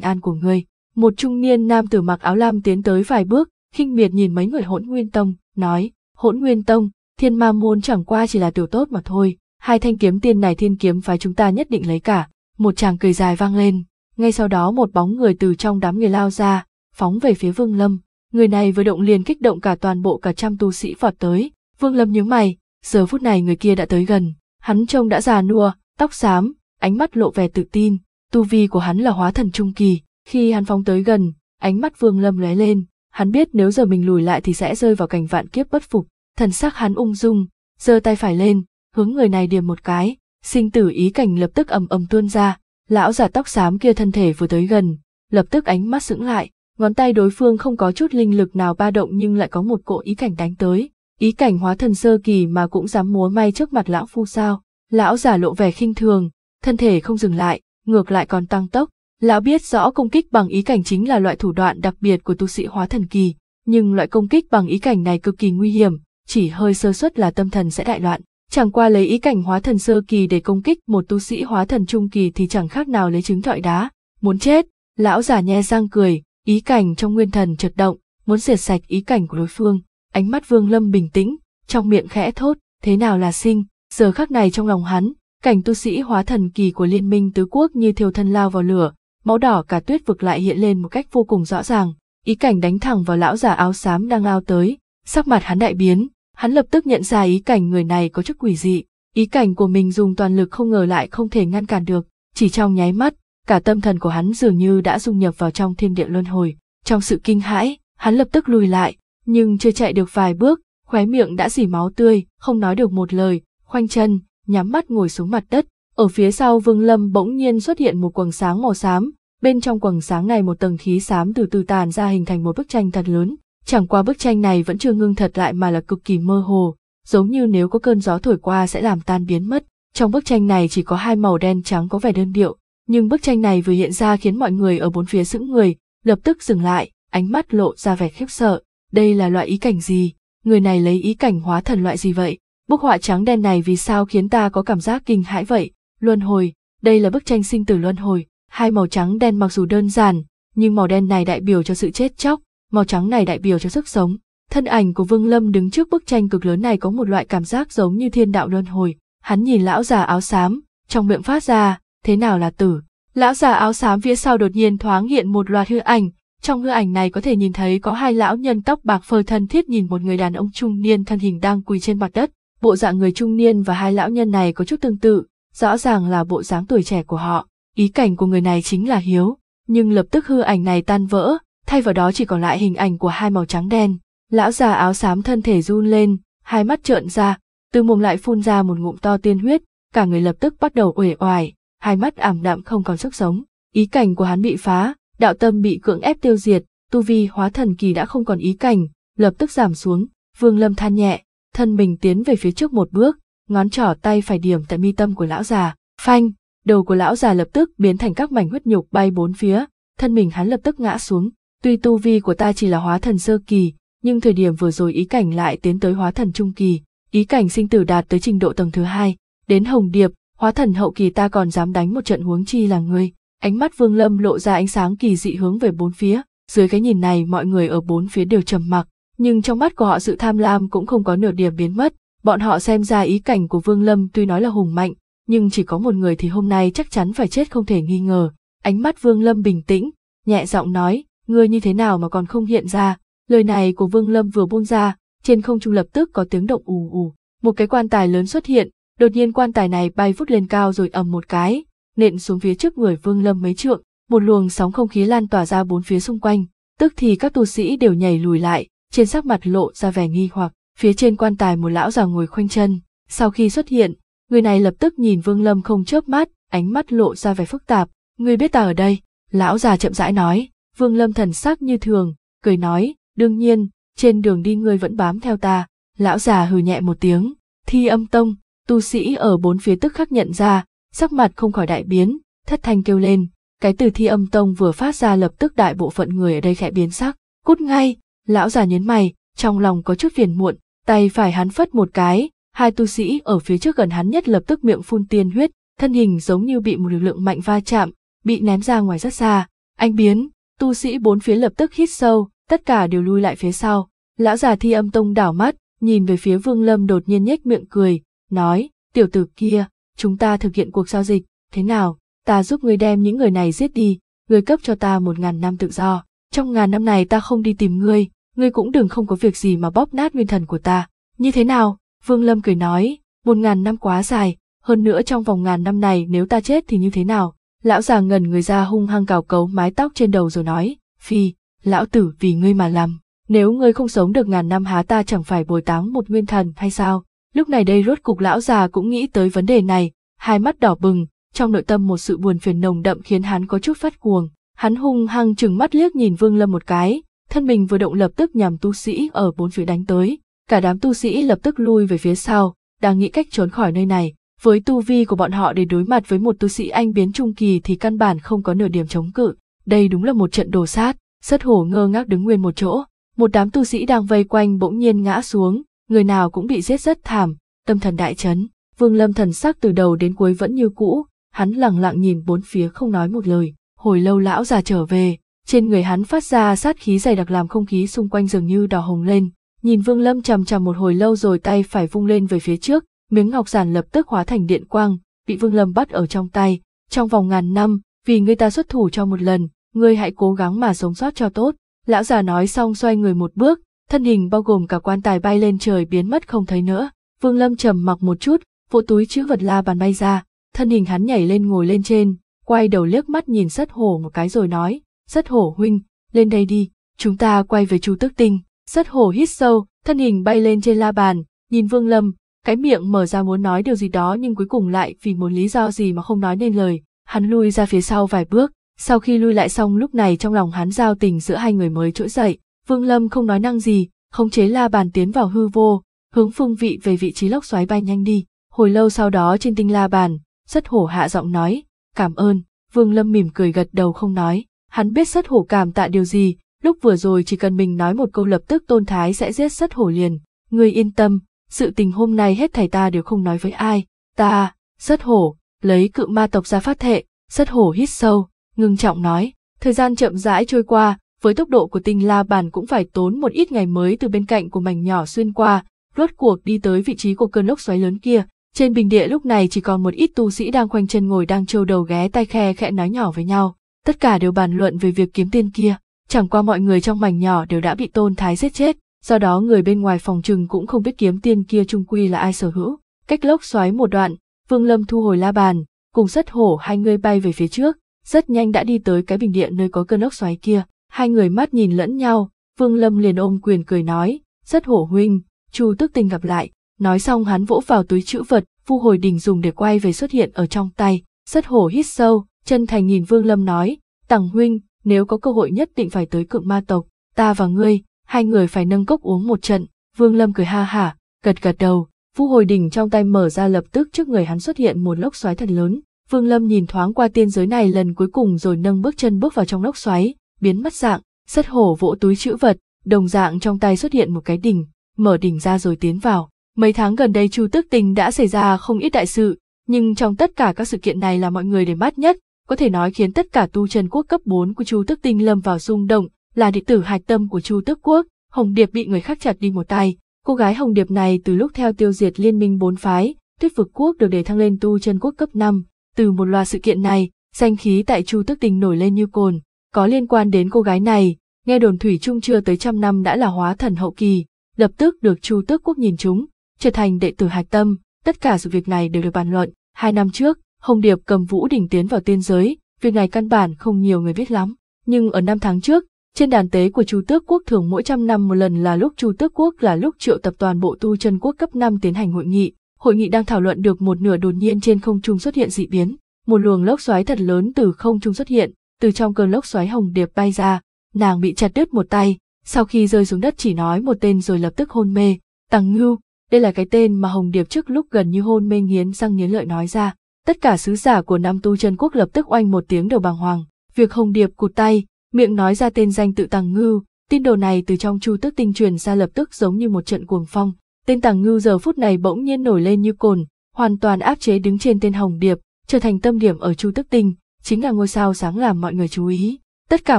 an của ngươi. Một trung niên nam tử mặc áo lam tiến tới vài bước, khinh miệt nhìn mấy người hỗn nguyên tông, nói, hỗn nguyên tông, thiên ma môn chẳng qua chỉ là tiểu tốt mà thôi, hai thanh kiếm tiên này thiên kiếm phái chúng ta nhất định lấy cả, một chàng cười dài vang lên ngay sau đó một bóng người từ trong đám người lao ra, phóng về phía Vương Lâm. Người này vừa động liền kích động cả toàn bộ cả trăm tu sĩ vọt tới. Vương Lâm nhíu mày, giờ phút này người kia đã tới gần. Hắn trông đã già nua, tóc xám, ánh mắt lộ vẻ tự tin. Tu vi của hắn là hóa thần trung kỳ. Khi hắn phóng tới gần, ánh mắt Vương Lâm lóe lên. Hắn biết nếu giờ mình lùi lại thì sẽ rơi vào cảnh vạn kiếp bất phục. Thần sắc hắn ung dung, giơ tay phải lên, hướng người này điểm một cái. Sinh tử ý cảnh lập tức ầm ầm tuôn ra, Lão già tóc xám kia thân thể vừa tới gần, lập tức ánh mắt sững lại, ngón tay đối phương không có chút linh lực nào ba động nhưng lại có một cỗ ý cảnh đánh tới, ý cảnh hóa thần sơ kỳ mà cũng dám múa may trước mặt lão phu sao. Lão già lộ vẻ khinh thường, thân thể không dừng lại, ngược lại còn tăng tốc. Lão biết rõ công kích bằng ý cảnh chính là loại thủ đoạn đặc biệt của tu sĩ hóa thần kỳ, nhưng loại công kích bằng ý cảnh này cực kỳ nguy hiểm, chỉ hơi sơ suất là tâm thần sẽ đại loạn. Chẳng qua lấy ý cảnh hóa thần sơ kỳ để công kích một tu sĩ hóa thần trung kỳ thì chẳng khác nào lấy trứng trọi đá. Muốn chết, lão giả nhe răng cười, ý cảnh trong nguyên thần chật động, muốn diệt sạch ý cảnh của đối phương. Ánh mắt Vương Lâm bình tĩnh, trong miệng khẽ thốt, thế nào là sinh, giờ khắc này trong lòng hắn, cảnh tu sĩ hóa thần kỳ của liên minh tứ quốc như thiêu thân lao vào lửa, máu đỏ cả tuyết vực lại hiện lên một cách vô cùng rõ ràng. Ý cảnh đánh thẳng vào lão giả áo xám đang lao tới, sắc mặt hắn đại biến, Hắn lập tức nhận ra ý cảnh người này có chức quỷ dị, ý cảnh của mình dùng toàn lực không ngờ lại không thể ngăn cản được, chỉ trong nháy mắt, cả tâm thần của hắn dường như đã dung nhập vào trong thiên địa luân hồi. Trong sự kinh hãi, hắn lập tức lùi lại, nhưng chưa chạy được vài bước, khóe miệng đã dỉ máu tươi, không nói được một lời, khoanh chân, nhắm mắt ngồi xuống mặt đất. Ở phía sau Vương Lâm bỗng nhiên xuất hiện một quầng sáng màu xám, bên trong quầng sáng này một tầng khí xám từ từ tàn ra hình thành một bức tranh thật lớn, Chẳng qua bức tranh này vẫn chưa ngưng thật lại mà là cực kỳ mơ hồ, giống như nếu có cơn gió thổi qua sẽ làm tan biến mất. Trong bức tranh này chỉ có hai màu đen trắng có vẻ đơn điệu, nhưng bức tranh này vừa hiện ra khiến mọi người ở bốn phía sững người, lập tức dừng lại, ánh mắt lộ ra vẻ khiếp sợ. Đây là loại ý cảnh gì? Người này lấy ý cảnh hóa thần loại gì vậy? Bức họa trắng đen này vì sao khiến ta có cảm giác kinh hãi vậy? Luân hồi, đây là bức tranh sinh tử luân hồi, hai màu trắng đen mặc dù đơn giản, nhưng màu đen này đại biểu cho sự chết chóc, màu trắng này đại biểu cho sức sống. Thân ảnh của Vương Lâm đứng trước bức tranh cực lớn này có một loại cảm giác giống như thiên đạo luân hồi. Hắn nhìn lão già áo xám, trong miệng phát ra, thế nào là tử? Lão già áo xám phía sau đột nhiên thoáng hiện một loạt hư ảnh, trong hư ảnh này có thể nhìn thấy có hai lão nhân tóc bạc phơ thân thiết nhìn một người đàn ông trung niên thân hình đang quỳ trên mặt đất. Bộ dạng người trung niên và hai lão nhân này có chút tương tự, rõ ràng là bộ dáng tuổi trẻ của họ. Ý cảnh của người này chính là Hiếu, nhưng lập tức hư ảnh này tan vỡ, thay vào đó chỉ còn lại hình ảnh của hai màu trắng đen. Lão già áo xám thân thể run lên, hai mắt trợn ra, từ mồm lại phun ra một ngụm to tiên huyết, cả người lập tức bắt đầu uể oải, hai mắt ảm đạm không còn sức sống. Ý cảnh của hắn bị phá, đạo tâm bị cưỡng ép tiêu diệt, tu vi hóa thần kỳ đã không còn ý cảnh, lập tức giảm xuống, Vương Lâm than nhẹ, thân mình tiến về phía trước một bước, ngón trỏ tay phải điểm tại mi tâm của lão già, phanh, đầu của lão già lập tức biến thành các mảnh huyết nhục bay bốn phía, thân mình hắn lập tức ngã xuống, Tuy tu vi của ta chỉ là hóa thần sơ kỳ, nhưng thời điểm vừa rồi ý cảnh lại tiến tới hóa thần trung kỳ, ý cảnh sinh tử đạt tới trình độ tầng thứ hai, đến hồng điệp, hóa thần hậu kỳ ta còn dám đánh một trận huống chi là ngươi. Ánh mắt Vương Lâm lộ ra ánh sáng kỳ dị hướng về bốn phía, dưới cái nhìn này mọi người ở bốn phía đều trầm mặc, nhưng trong mắt của họ sự tham lam cũng không có nửa điểm biến mất, bọn họ xem ra ý cảnh của Vương Lâm tuy nói là hùng mạnh, nhưng chỉ có một người thì hôm nay chắc chắn phải chết không thể nghi ngờ. Ánh mắt Vương Lâm bình tĩnh, nhẹ giọng nói, ngươi như thế nào mà còn không hiện ra, lời này của Vương Lâm vừa buông ra, trên không trung lập tức có tiếng động ù ù, một cái quan tài lớn xuất hiện, đột nhiên quan tài này bay vút lên cao rồi ầm một cái, nện xuống phía trước người Vương Lâm mấy trượng, một luồng sóng không khí lan tỏa ra bốn phía xung quanh, tức thì các tu sĩ đều nhảy lùi lại, trên sắc mặt lộ ra vẻ nghi hoặc, phía trên quan tài một lão già ngồi khoanh chân, sau khi xuất hiện, người này lập tức nhìn Vương Lâm không chớp mắt, ánh mắt lộ ra vẻ phức tạp, "Ngươi biết ta ở đây?" Lão già chậm rãi nói, Vương Lâm thần sắc như thường, cười nói, đương nhiên, trên đường đi ngươi vẫn bám theo ta, lão già hừ nhẹ một tiếng, thi âm tông, tu sĩ ở bốn phía tức khắc nhận ra, sắc mặt không khỏi đại biến, thất thanh kêu lên, cái từ thi âm tông vừa phát ra lập tức đại bộ phận người ở đây khẽ biến sắc, cút ngay, lão già nhấn mày, trong lòng có chút phiền muộn, tay phải hắn phất một cái, hai tu sĩ ở phía trước gần hắn nhất lập tức miệng phun tiên huyết, thân hình giống như bị một lực lượng mạnh va chạm, bị ném ra ngoài rất xa, anh biến, tu sĩ bốn phía lập tức hít sâu, tất cả đều lui lại phía sau. Lão già thi âm tông đảo mắt, nhìn về phía Vương Lâm đột nhiên nhếch miệng cười, nói, tiểu tử kia, chúng ta thực hiện cuộc giao dịch, thế nào, ta giúp ngươi đem những người này giết đi, ngươi cấp cho ta một ngàn năm tự do, trong ngàn năm này ta không đi tìm ngươi, ngươi cũng đừng không có việc gì mà bóp nát nguyên thần của ta, như thế nào, Vương Lâm cười nói, một ngàn năm quá dài, hơn nữa trong vòng ngàn năm này nếu ta chết thì như thế nào, Lão già ngần người ra hung hăng cào cấu mái tóc trên đầu rồi nói, phi, lão tử vì ngươi mà làm, nếu ngươi không sống được ngàn năm há ta chẳng phải bồi táng một nguyên thần hay sao? Lúc này đây rốt cục lão già cũng nghĩ tới vấn đề này, hai mắt đỏ bừng, trong nội tâm một sự buồn phiền nồng đậm khiến hắn có chút phát cuồng. Hắn hung hăng chừng mắt liếc nhìn Vương Lâm một cái, thân mình vừa động lập tức nhằm tu sĩ ở bốn phía đánh tới, cả đám tu sĩ lập tức lui về phía sau, đang nghĩ cách trốn khỏi nơi này, với tu vi của bọn họ để đối mặt với một tu sĩ anh biến trung kỳ thì căn bản không có nửa điểm chống cự. Đây đúng là một trận đồ sát, rất hổ ngơ ngác đứng nguyên một chỗ. Một đám tu sĩ đang vây quanh bỗng nhiên ngã xuống, người nào cũng bị giết rất thảm, tâm thần đại chấn. Vương Lâm thần sắc từ đầu đến cuối vẫn như cũ, hắn lẳng lặng nhìn bốn phía không nói một lời. Hồi lâu lão già trở về, trên người hắn phát ra sát khí dày đặc làm không khí xung quanh dường như đỏ hồng lên. Nhìn Vương Lâm chằm chằm một hồi lâu rồi tay phải vung lên về phía trước, miếng ngọc giản lập tức hóa thành điện quang, bị Vương Lâm bắt ở trong tay, trong vòng ngàn năm, vì người ta xuất thủ cho một lần, ngươi hãy cố gắng mà sống sót cho tốt. Lão già nói xong xoay người một bước, thân hình bao gồm cả quan tài bay lên trời biến mất không thấy nữa. Vương Lâm trầm mặc một chút, vỗ túi chữ vật la bàn bay ra, thân hình hắn nhảy lên ngồi lên trên, quay đầu liếc mắt nhìn sắt hổ một cái rồi nói, sắt hổ huynh, lên đây đi, chúng ta quay về chu tức tinh. sắt hổ hít sâu, thân hình bay lên trên la bàn, nhìn Vương Lâm, cái miệng mở ra muốn nói điều gì đó nhưng cuối cùng lại vì một lý do gì mà không nói nên lời, hắn lui ra phía sau vài bước, sau khi lui lại xong lúc này trong lòng hắn giao tình giữa hai người mới trỗi dậy, Vương Lâm không nói năng gì, khống chế la bàn tiến vào hư vô, hướng phương vị về vị trí lốc xoáy bay nhanh đi, hồi lâu sau đó trên tinh la bàn, rất hổ hạ giọng nói, cảm ơn, Vương Lâm mỉm cười gật đầu không nói, hắn biết rất hổ cảm tạ điều gì, lúc vừa rồi chỉ cần mình nói một câu lập tức tôn thái sẽ giết rất hổ liền, người yên tâm, sự tình hôm nay hết thảy ta đều không nói với ai, ta, rất hổ, lấy cự ma tộc ra phát thệ, rất hổ hít sâu, ngưng trọng nói, thời gian chậm rãi trôi qua, với tốc độ của tinh la bàn cũng phải tốn một ít ngày mới từ bên cạnh của mảnh nhỏ xuyên qua, rốt cuộc đi tới vị trí của cơn lốc xoáy lớn kia. Trên bình địa lúc này chỉ còn một ít tu sĩ đang khoanh chân ngồi đang trâu đầu ghé tay khe khẽ nói nhỏ với nhau, tất cả đều bàn luận về việc kiếm tiền kia, chẳng qua mọi người trong mảnh nhỏ đều đã bị tôn thái giết chết, do đó người bên ngoài phòng trừng cũng không biết kiếm tiên kia trung quy là ai sở hữu. Cách lốc xoáy một đoạn, Vương Lâm thu hồi la bàn, cùng rất hổ hai người bay về phía trước, rất nhanh đã đi tới cái bình điện nơi có cơn lốc xoáy kia. Hai người mắt nhìn lẫn nhau, Vương Lâm liền ôm quyền cười nói, rất hổ huynh, Chu tức tình gặp lại, nói xong hắn vỗ vào túi chữ vật, vu hồi đình dùng để quay về xuất hiện ở trong tay, rất hổ hít sâu, chân thành nhìn Vương Lâm nói, tàng huynh, nếu có cơ hội nhất định phải tới cựng ma tộc, ta và ngươi, hai người phải nâng cốc uống một trận, Vương Lâm cười ha hả, gật gật đầu, Vu hồi đỉnh trong tay mở ra lập tức trước người hắn xuất hiện một lốc xoáy thật lớn, Vương Lâm nhìn thoáng qua tiên giới này lần cuối cùng rồi nâng bước chân bước vào trong lốc xoáy, biến mất dạng, sất hổ vỗ túi chữ vật, đồng dạng trong tay xuất hiện một cái đỉnh, mở đỉnh ra rồi tiến vào. Mấy tháng gần đây Chu Tức Tình đã xảy ra không ít đại sự, nhưng trong tất cả các sự kiện này là mọi người để mắt nhất, có thể nói khiến tất cả tu chân quốc cấp 4 của Chu Tức Tinh lâm vào rung động, là đệ tử hạch tâm của Chu Tước Quốc, Hồng Điệp bị người khác chặt đi một tay. Cô gái Hồng Điệp này từ lúc theo tiêu diệt liên minh bốn phái, tuyết vực quốc được đề thăng lên tu chân quốc cấp 5. Từ một loạt sự kiện này, danh khí tại Chu Tước Đình nổi lên như cồn. Có liên quan đến cô gái này, nghe đồn Thủy Trung chưa tới trăm năm đã là hóa thần hậu kỳ, lập tức được Chu Tước Quốc nhìn chúng, trở thành đệ tử hạch tâm. Tất cả sự việc này đều được bàn luận. Hai năm trước, Hồng Điệp cầm Vũ Đình tiến vào tiên giới, việc này căn bản không nhiều người biết lắm. Nhưng ở năm tháng trước, trên đàn tế của Chu Tước Quốc thường mỗi trăm năm một lần là lúc Chu Tước Quốc là lúc triệu tập toàn bộ tu chân quốc cấp 5 tiến hành hội nghị. Hội nghị đang thảo luận được một nửa đột nhiên trên không trung xuất hiện dị biến, một luồng lốc xoáy thật lớn từ không trung xuất hiện, từ trong cơn lốc xoáy hồng điệp bay ra, nàng bị chặt đứt một tay, sau khi rơi xuống đất chỉ nói một tên rồi lập tức hôn mê, Tằng Ngưu, đây là cái tên mà Hồng Điệp trước lúc gần như hôn mê nghiến răng nghiến lợi nói ra. Tất cả sứ giả của năm tu chân quốc lập tức oanh một tiếng đầu bàng hoàng, việc Hồng Điệp cụt tay, miệng nói ra tên danh tự Tàng Ngư, tin đồ này từ trong chu tước tinh truyền ra lập tức giống như một trận cuồng phong, tên Tàng Ngư giờ phút này bỗng nhiên nổi lên như cồn, hoàn toàn áp chế đứng trên tên Hồng Điệp, trở thành tâm điểm ở chu tước tinh, chính là ngôi sao sáng làm mọi người chú ý. Tất cả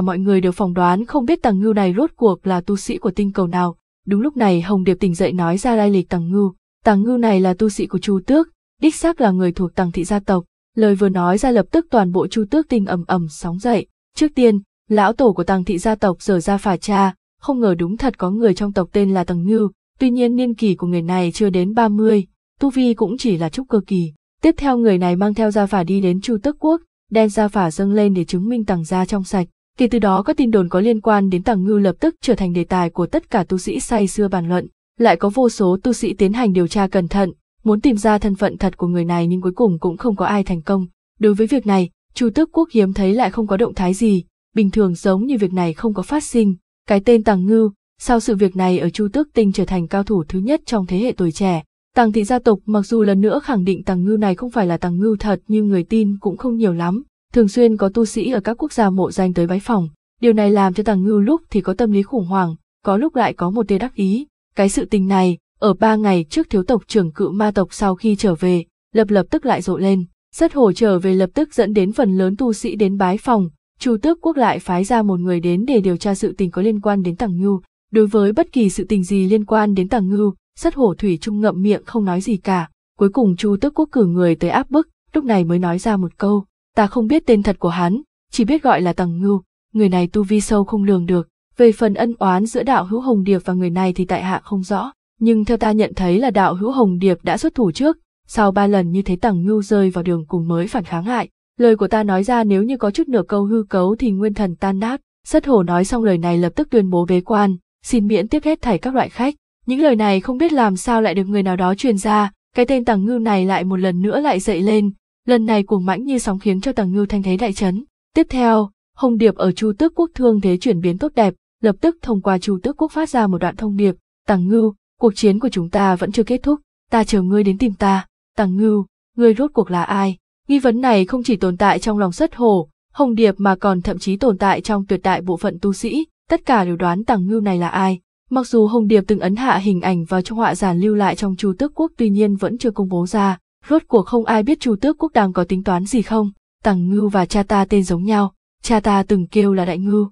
mọi người đều phỏng đoán không biết Tàng Ngư này rốt cuộc là tu sĩ của tinh cầu nào. Đúng lúc này Hồng Điệp tỉnh dậy nói ra lai lịch Tàng Ngư, Tàng Ngư này là tu sĩ của Chu Tước, đích xác là người thuộc Tàng thị gia tộc. Lời vừa nói ra lập tức toàn bộ Chu Tước tinh ầm ầm sóng dậy. Trước tiên, lão tổ của tàng thị gia tộc giờ ra phả cha, không ngờ đúng thật có người trong tộc tên là Tầng Ngưu, tuy nhiên niên kỷ của người này chưa đến ba mươi, tu vi cũng chỉ là chút cơ kỳ. Tiếp theo người này mang theo gia phả đi đến Chu Tức Quốc, đem gia phả dâng lên để chứng minh tàng gia trong sạch. Kể từ đó các tin đồn có liên quan đến tàng ngưu lập tức trở thành đề tài của tất cả tu sĩ say xưa bàn luận. Lại có vô số tu sĩ tiến hành điều tra cẩn thận, muốn tìm ra thân phận thật của người này nhưng cuối cùng cũng không có ai thành công. Đối với việc này, Chu Tước Quốc hiếm thấy lại không có động thái gì, bình thường giống như việc này không có phát sinh. Cái tên Tàng Ngư, sau sự việc này ở Chu Tước Tinh trở thành cao thủ thứ nhất trong thế hệ tuổi trẻ. Tàng thị gia tộc mặc dù lần nữa khẳng định Tàng Ngư này không phải là Tàng Ngư thật nhưng người tin cũng không nhiều lắm, thường xuyên có tu sĩ ở các quốc gia mộ danh tới bái phòng. Điều này làm cho Tàng Ngư lúc thì có tâm lý khủng hoảng, có lúc lại có một tia đắc ý. Cái sự tình này, ở ba ngày trước thiếu tộc trưởng cự ma tộc sau khi trở về, lập lập tức lại rộ lên. Rất hổ trở về lập tức dẫn đến phần lớn tu sĩ đến bái phòng, Chu Tước Quốc lại phái ra một người đến để điều tra sự tình có liên quan đến Tằng Ngưu. Đối với bất kỳ sự tình gì liên quan đến Tằng Ngưu, Sắt hổ thủy trung ngậm miệng không nói gì cả. Cuối cùng Chu Tước Quốc cử người tới áp bức, lúc này mới nói ra một câu, ta không biết tên thật của hắn, chỉ biết gọi là Tằng Ngưu, người này tu vi sâu không lường được. Về phần ân oán giữa đạo hữu Hồng Điệp và người này thì tại hạ không rõ, nhưng theo ta nhận thấy là đạo hữu Hồng Điệp đã xuất thủ trước, sau ba lần như thế Tằng Ngưu rơi vào đường cùng mới phản kháng lại, lời của ta nói ra nếu như có chút nửa câu hư cấu thì nguyên thần tan nát, sất hổ nói xong lời này lập tức tuyên bố bế quan, xin miễn tiếp hết thảy các loại khách. Những lời này không biết làm sao lại được người nào đó truyền ra, cái tên tàng ngưu này lại một lần nữa lại dậy lên, lần này cuồng mãnh như sóng khiến cho tàng ngưu thanh thế đại chấn. Tiếp theo, Hồng Điệp ở Chu Tước Quốc thương thế chuyển biến tốt đẹp, lập tức thông qua Chu Tước Quốc phát ra một đoạn thông điệp, Tàng Ngưu, cuộc chiến của chúng ta vẫn chưa kết thúc, ta chờ ngươi đến tìm ta, Tàng Ngưu, ngươi rốt cuộc là ai? Nghi vấn này không chỉ tồn tại trong lòng xuất hồ, hồng điệp mà còn thậm chí tồn tại trong tuyệt đại bộ phận tu sĩ, tất cả đều đoán tàng ngưu này là ai. Mặc dù Hồng Điệp từng ấn hạ hình ảnh vào trong họa giản lưu lại trong Chu Tước Quốc tuy nhiên vẫn chưa công bố ra, rốt cuộc không ai biết Chu Tước Quốc đang có tính toán gì không. tàng Ngưu và cha ta tên giống nhau, cha ta từng kêu là Đại Ngưu.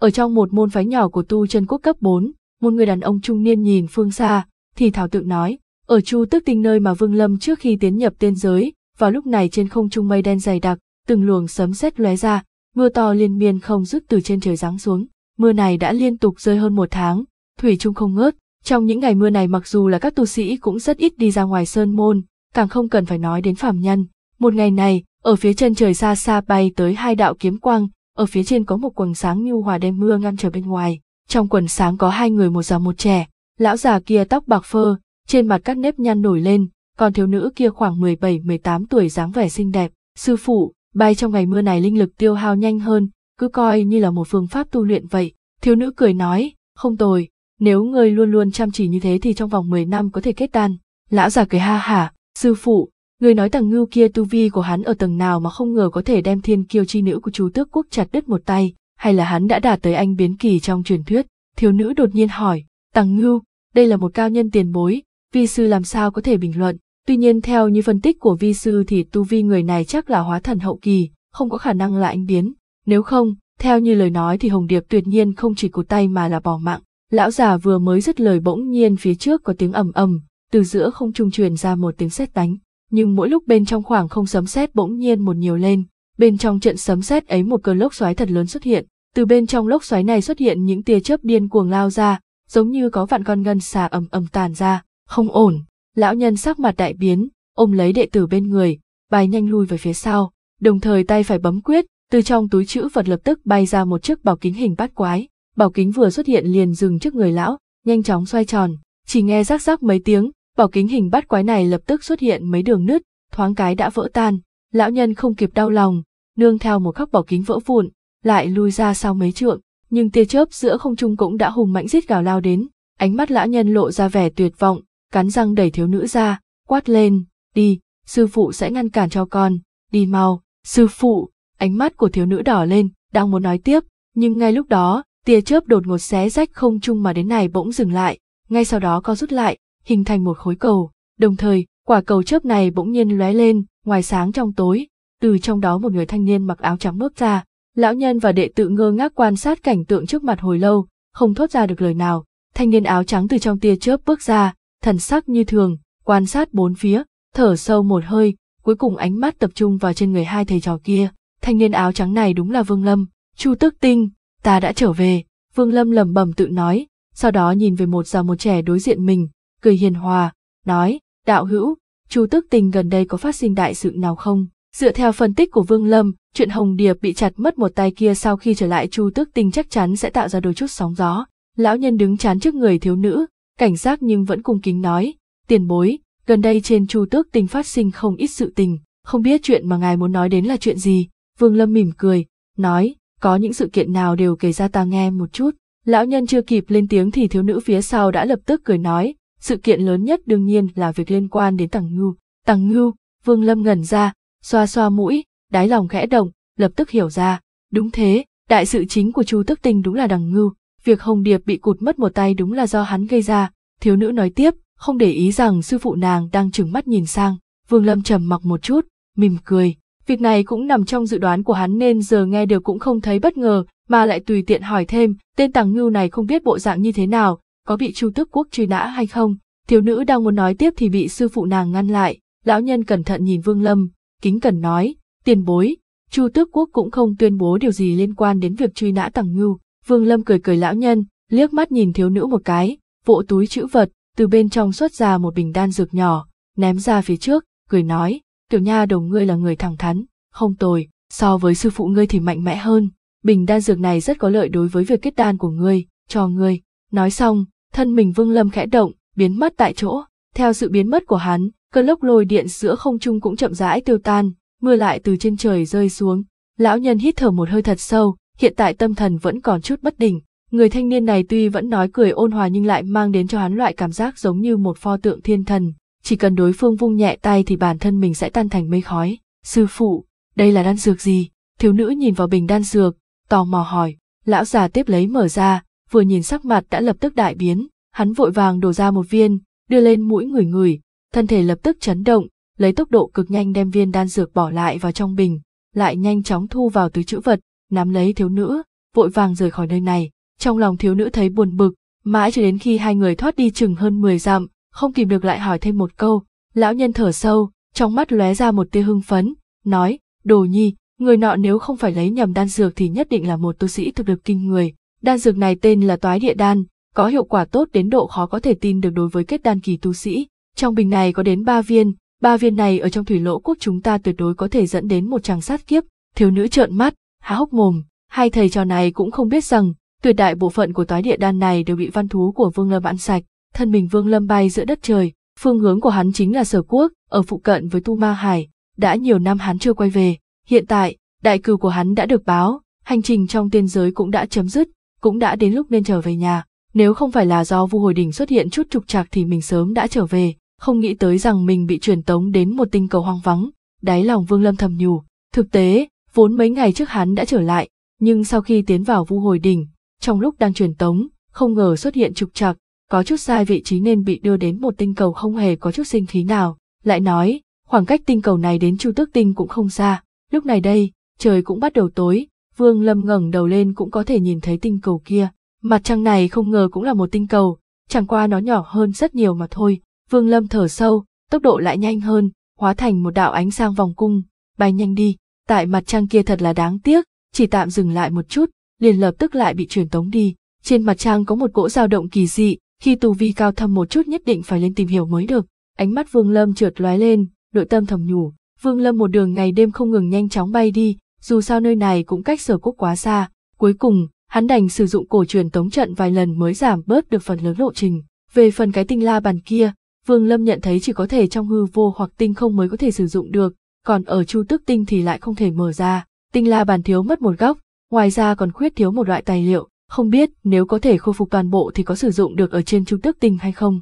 Ở trong một môn phái nhỏ của tu chân quốc cấp 4, một người đàn ông trung niên nhìn phương xa, thì thảo tự nói, ở Chu Tước Tinh nơi mà Vương Lâm trước khi tiến nhập tiên giới, vào lúc này trên không trung mây đen dày đặc, từng luồng sấm sét lóe ra, mưa to liên miên không dứt từ trên trời giáng xuống. Mưa này đã liên tục rơi hơn một tháng, thủy trung không ngớt. Trong những ngày mưa này mặc dù là các tu sĩ cũng rất ít đi ra ngoài sơn môn, càng không cần phải nói đến phạm nhân. Một ngày này, ở phía chân trời xa xa bay tới hai đạo kiếm quang, ở phía trên có một quần sáng nhu hòa đem mưa ngăn trở bên ngoài. Trong quần sáng có hai người một già một trẻ, lão già kia tóc bạc phơ, trên mặt các nếp nhăn nổi lên, còn thiếu nữ kia khoảng 17-18 tuổi dáng vẻ xinh đẹp. Sư phụ, bay trong ngày mưa này linh lực tiêu hao nhanh hơn, cứ coi như là một phương pháp tu luyện vậy. Thiếu nữ cười nói, không tồi, nếu ngươi luôn luôn chăm chỉ như thế thì trong vòng 10 năm có thể kết đan. Lão già cười ha hả, sư phụ, ngươi nói tầng ngưu kia tu vi của hắn ở tầng nào mà không ngờ có thể đem thiên kiêu chi nữ của chú tước quốc chặt đứt một tay, hay là hắn đã đạt tới anh biến kỳ trong truyền thuyết. Thiếu nữ đột nhiên hỏi, tầng ngưu, đây là một cao nhân tiền bối, vi sư làm sao có thể bình luận, Tuy nhiên theo như phân tích của vi sư thì tu vi người này chắc là hóa thần hậu kỳ, không có khả năng là anh biến. Nếu không, theo như lời nói thì Hồng Điệp tuyệt nhiên không chỉ cụt tay mà là bỏ mạng. Lão già vừa mới dứt lời bỗng nhiên phía trước có tiếng ầm ầm, từ giữa không trung truyền ra một tiếng sét đánh. Nhưng mỗi lúc bên trong khoảng không sấm sét bỗng nhiên một nhiều lên, bên trong trận sấm sét ấy một cơn lốc xoáy thật lớn xuất hiện. Từ bên trong lốc xoáy này xuất hiện những tia chớp điên cuồng lao ra, giống như có vạn con ngân xà ầm ầm tàn ra, không ổn Lão nhân sắc mặt đại biến, ôm lấy đệ tử bên người, bay nhanh lui về phía sau, đồng thời tay phải bấm quyết, từ trong túi chữ vật lập tức bay ra một chiếc bảo kính hình bát quái, bảo kính vừa xuất hiện liền dừng trước người lão, nhanh chóng xoay tròn, chỉ nghe rắc rắc mấy tiếng, bảo kính hình bát quái này lập tức xuất hiện mấy đường nứt, thoáng cái đã vỡ tan, lão nhân không kịp đau lòng, nương theo một khắc bảo kính vỡ vụn, lại lui ra sau mấy trượng, nhưng tia chớp giữa không trung cũng đã hùng mãnh giết gào lao đến, ánh mắt lão nhân lộ ra vẻ tuyệt vọng, cắn răng đẩy thiếu nữ ra, quát lên, đi, sư phụ sẽ ngăn cản cho con, đi mau, sư phụ, ánh mắt của thiếu nữ đỏ lên, đang muốn nói tiếp, nhưng ngay lúc đó, tia chớp đột ngột xé rách không trung mà đến này bỗng dừng lại, ngay sau đó co rút lại, hình thành một khối cầu, đồng thời, quả cầu chớp này bỗng nhiên lóe lên, ngoài sáng trong tối, từ trong đó một người thanh niên mặc áo trắng bước ra, lão nhân và đệ tử ngơ ngác quan sát cảnh tượng trước mặt hồi lâu, không thốt ra được lời nào, thanh niên áo trắng từ trong tia chớp bước ra, thần sắc như thường, quan sát bốn phía, thở sâu một hơi, cuối cùng ánh mắt tập trung vào trên người hai thầy trò kia. Thanh niên áo trắng này đúng là Vương Lâm, Chu Tức Tinh, ta đã trở về, Vương Lâm lẩm bẩm tự nói, sau đó nhìn về một già một trẻ đối diện mình, cười hiền hòa, nói, đạo hữu, Chu Tức Tinh gần đây có phát sinh đại sự nào không? Dựa theo phân tích của Vương Lâm, chuyện Hồng Điệp bị chặt mất một tay kia sau khi trở lại Chu Tước Tinh chắc chắn sẽ tạo ra đôi chút sóng gió. Lão nhân đứng chán trước người thiếu nữ, cảnh giác nhưng vẫn cung kính nói, tiền bối, gần đây trên chu tước tinh phát sinh không ít sự tình, không biết chuyện mà ngài muốn nói đến là chuyện gì, Vương Lâm mỉm cười, nói, có những sự kiện nào đều kể ra ta nghe một chút. Lão nhân chưa kịp lên tiếng thì thiếu nữ phía sau đã lập tức cười nói, sự kiện lớn nhất đương nhiên là việc liên quan đến Tằng Ngưu. Tằng Ngưu, Vương Lâm ngẩn ra, xoa xoa mũi, đáy lòng khẽ động, lập tức hiểu ra, đúng thế, đại sự chính của Chu tước Tinh đúng là Đằng Ngưu, việc Hồng Điệp bị cụt mất một tay đúng là do hắn gây ra, thiếu nữ nói tiếp, không để ý rằng sư phụ nàng đang trừng mắt nhìn sang, Vương Lâm trầm mặc một chút, mỉm cười, việc này cũng nằm trong dự đoán của hắn nên giờ nghe đều cũng không thấy bất ngờ, mà lại tùy tiện hỏi thêm, tên tàng ngưu này không biết bộ dạng như thế nào, có bị Chu Tước Quốc truy nã hay không, thiếu nữ đang muốn nói tiếp thì bị sư phụ nàng ngăn lại, lão nhân cẩn thận nhìn Vương Lâm, kính cẩn nói, tiền bối, Chu Tước Quốc cũng không tuyên bố điều gì liên quan đến việc truy nã tàng ngưu, Vương Lâm cười cười lão nhân, liếc mắt nhìn thiếu nữ một cái, vỗ túi chữ vật, từ bên trong xuất ra một bình đan dược nhỏ, ném ra phía trước, cười nói, tiểu nha đầu ngươi là người thẳng thắn, không tồi, so với sư phụ ngươi thì mạnh mẽ hơn, bình đan dược này rất có lợi đối với việc kết đan của ngươi, cho ngươi. Nói xong, thân mình Vương Lâm khẽ động, biến mất tại chỗ. Theo sự biến mất của hắn, cơn lốc lôi điện giữa không trung cũng chậm rãi tiêu tan, mưa lại từ trên trời rơi xuống. Lão nhân hít thở một hơi thật sâu, hiện tại tâm thần vẫn còn chút bất định. Người thanh niên này tuy vẫn nói cười ôn hòa nhưng lại mang đến cho hắn loại cảm giác giống như một pho tượng thiên thần, chỉ cần đối phương vung nhẹ tay thì bản thân mình sẽ tan thành mây khói. Sư phụ, đây là đan dược gì? Thiếu nữ nhìn vào bình đan dược, tò mò hỏi, lão già tiếp lấy mở ra, vừa nhìn sắc mặt đã lập tức đại biến, hắn vội vàng đổ ra một viên, đưa lên mũi người người, thân thể lập tức chấn động, lấy tốc độ cực nhanh đem viên đan dược bỏ lại vào trong bình, lại nhanh chóng thu vào túi chữ vật, nắm lấy thiếu nữ, vội vàng rời khỏi nơi này. Trong lòng thiếu nữ thấy buồn bực, mãi cho đến khi hai người thoát đi chừng hơn 10 dặm, không kìm được lại hỏi thêm một câu. Lão nhân thở sâu, trong mắt lóe ra một tia hưng phấn, nói, đồ nhi, người nọ nếu không phải lấy nhầm đan dược thì nhất định là một tu sĩ thực lực kinh người. Đan dược này tên là toái địa đan, có hiệu quả tốt đến độ khó có thể tin được đối với kết đan kỳ tu sĩ. Trong bình này có đến 3 viên, ba viên này ở trong thủy lỗ quốc chúng ta tuyệt đối có thể dẫn đến một tràng sát kiếp. Thiếu nữ trợn mắt, há hốc mồm, hai thầy trò này cũng không biết rằng, tuyệt đại bộ phận của toái địa đan này đều bị văn thú của Vương Lâm ăn sạch, thân mình Vương Lâm bay giữa đất trời, phương hướng của hắn chính là Sở Quốc, ở phụ cận với Tu Ma Hải, đã nhiều năm hắn chưa quay về, hiện tại, đại cừu của hắn đã được báo, hành trình trong tiên giới cũng đã chấm dứt, cũng đã đến lúc nên trở về nhà, nếu không phải là do Vu Hồi Đình xuất hiện chút trục trặc thì mình sớm đã trở về, không nghĩ tới rằng mình bị truyền tống đến một tinh cầu hoang vắng, đáy lòng Vương Lâm thầm nhủ, thực tế, Vốn mấy ngày trước hắn đã trở lại, nhưng sau khi tiến vào vu hồi đỉnh, trong lúc đang truyền tống, không ngờ xuất hiện trục trặc, có chút sai vị trí nên bị đưa đến một tinh cầu không hề có chút sinh khí nào, lại nói, khoảng cách tinh cầu này đến chu tước tinh cũng không xa, lúc này đây, trời cũng bắt đầu tối, Vương Lâm ngẩng đầu lên cũng có thể nhìn thấy tinh cầu kia, mặt trăng này không ngờ cũng là một tinh cầu, chẳng qua nó nhỏ hơn rất nhiều mà thôi, Vương Lâm thở sâu, tốc độ lại nhanh hơn, hóa thành một đạo ánh sang vòng cung, bay nhanh đi tại mặt trăng kia thật là đáng tiếc, chỉ tạm dừng lại một chút, liền lập tức lại bị truyền tống đi. Trên mặt trăng có một cỗ dao động kỳ dị, khi tu vi cao thâm một chút nhất định phải lên tìm hiểu mới được. Ánh mắt Vương Lâm trượt lóe lên, nội tâm thầm nhủ, Vương Lâm một đường ngày đêm không ngừng nhanh chóng bay đi, dù sao nơi này cũng cách sở quốc quá xa. Cuối cùng, hắn đành sử dụng cổ truyền tống trận vài lần mới giảm bớt được phần lớn lộ trình. Về phần cái tinh la bàn kia, Vương Lâm nhận thấy chỉ có thể trong hư vô hoặc tinh không mới có thể sử dụng được, còn ở chu tức tinh thì lại không thể mở ra, tinh la bàn thiếu mất một góc, ngoài ra còn khuyết thiếu một loại tài liệu, không biết nếu có thể khôi phục toàn bộ thì có sử dụng được ở trên chu tức tinh hay không.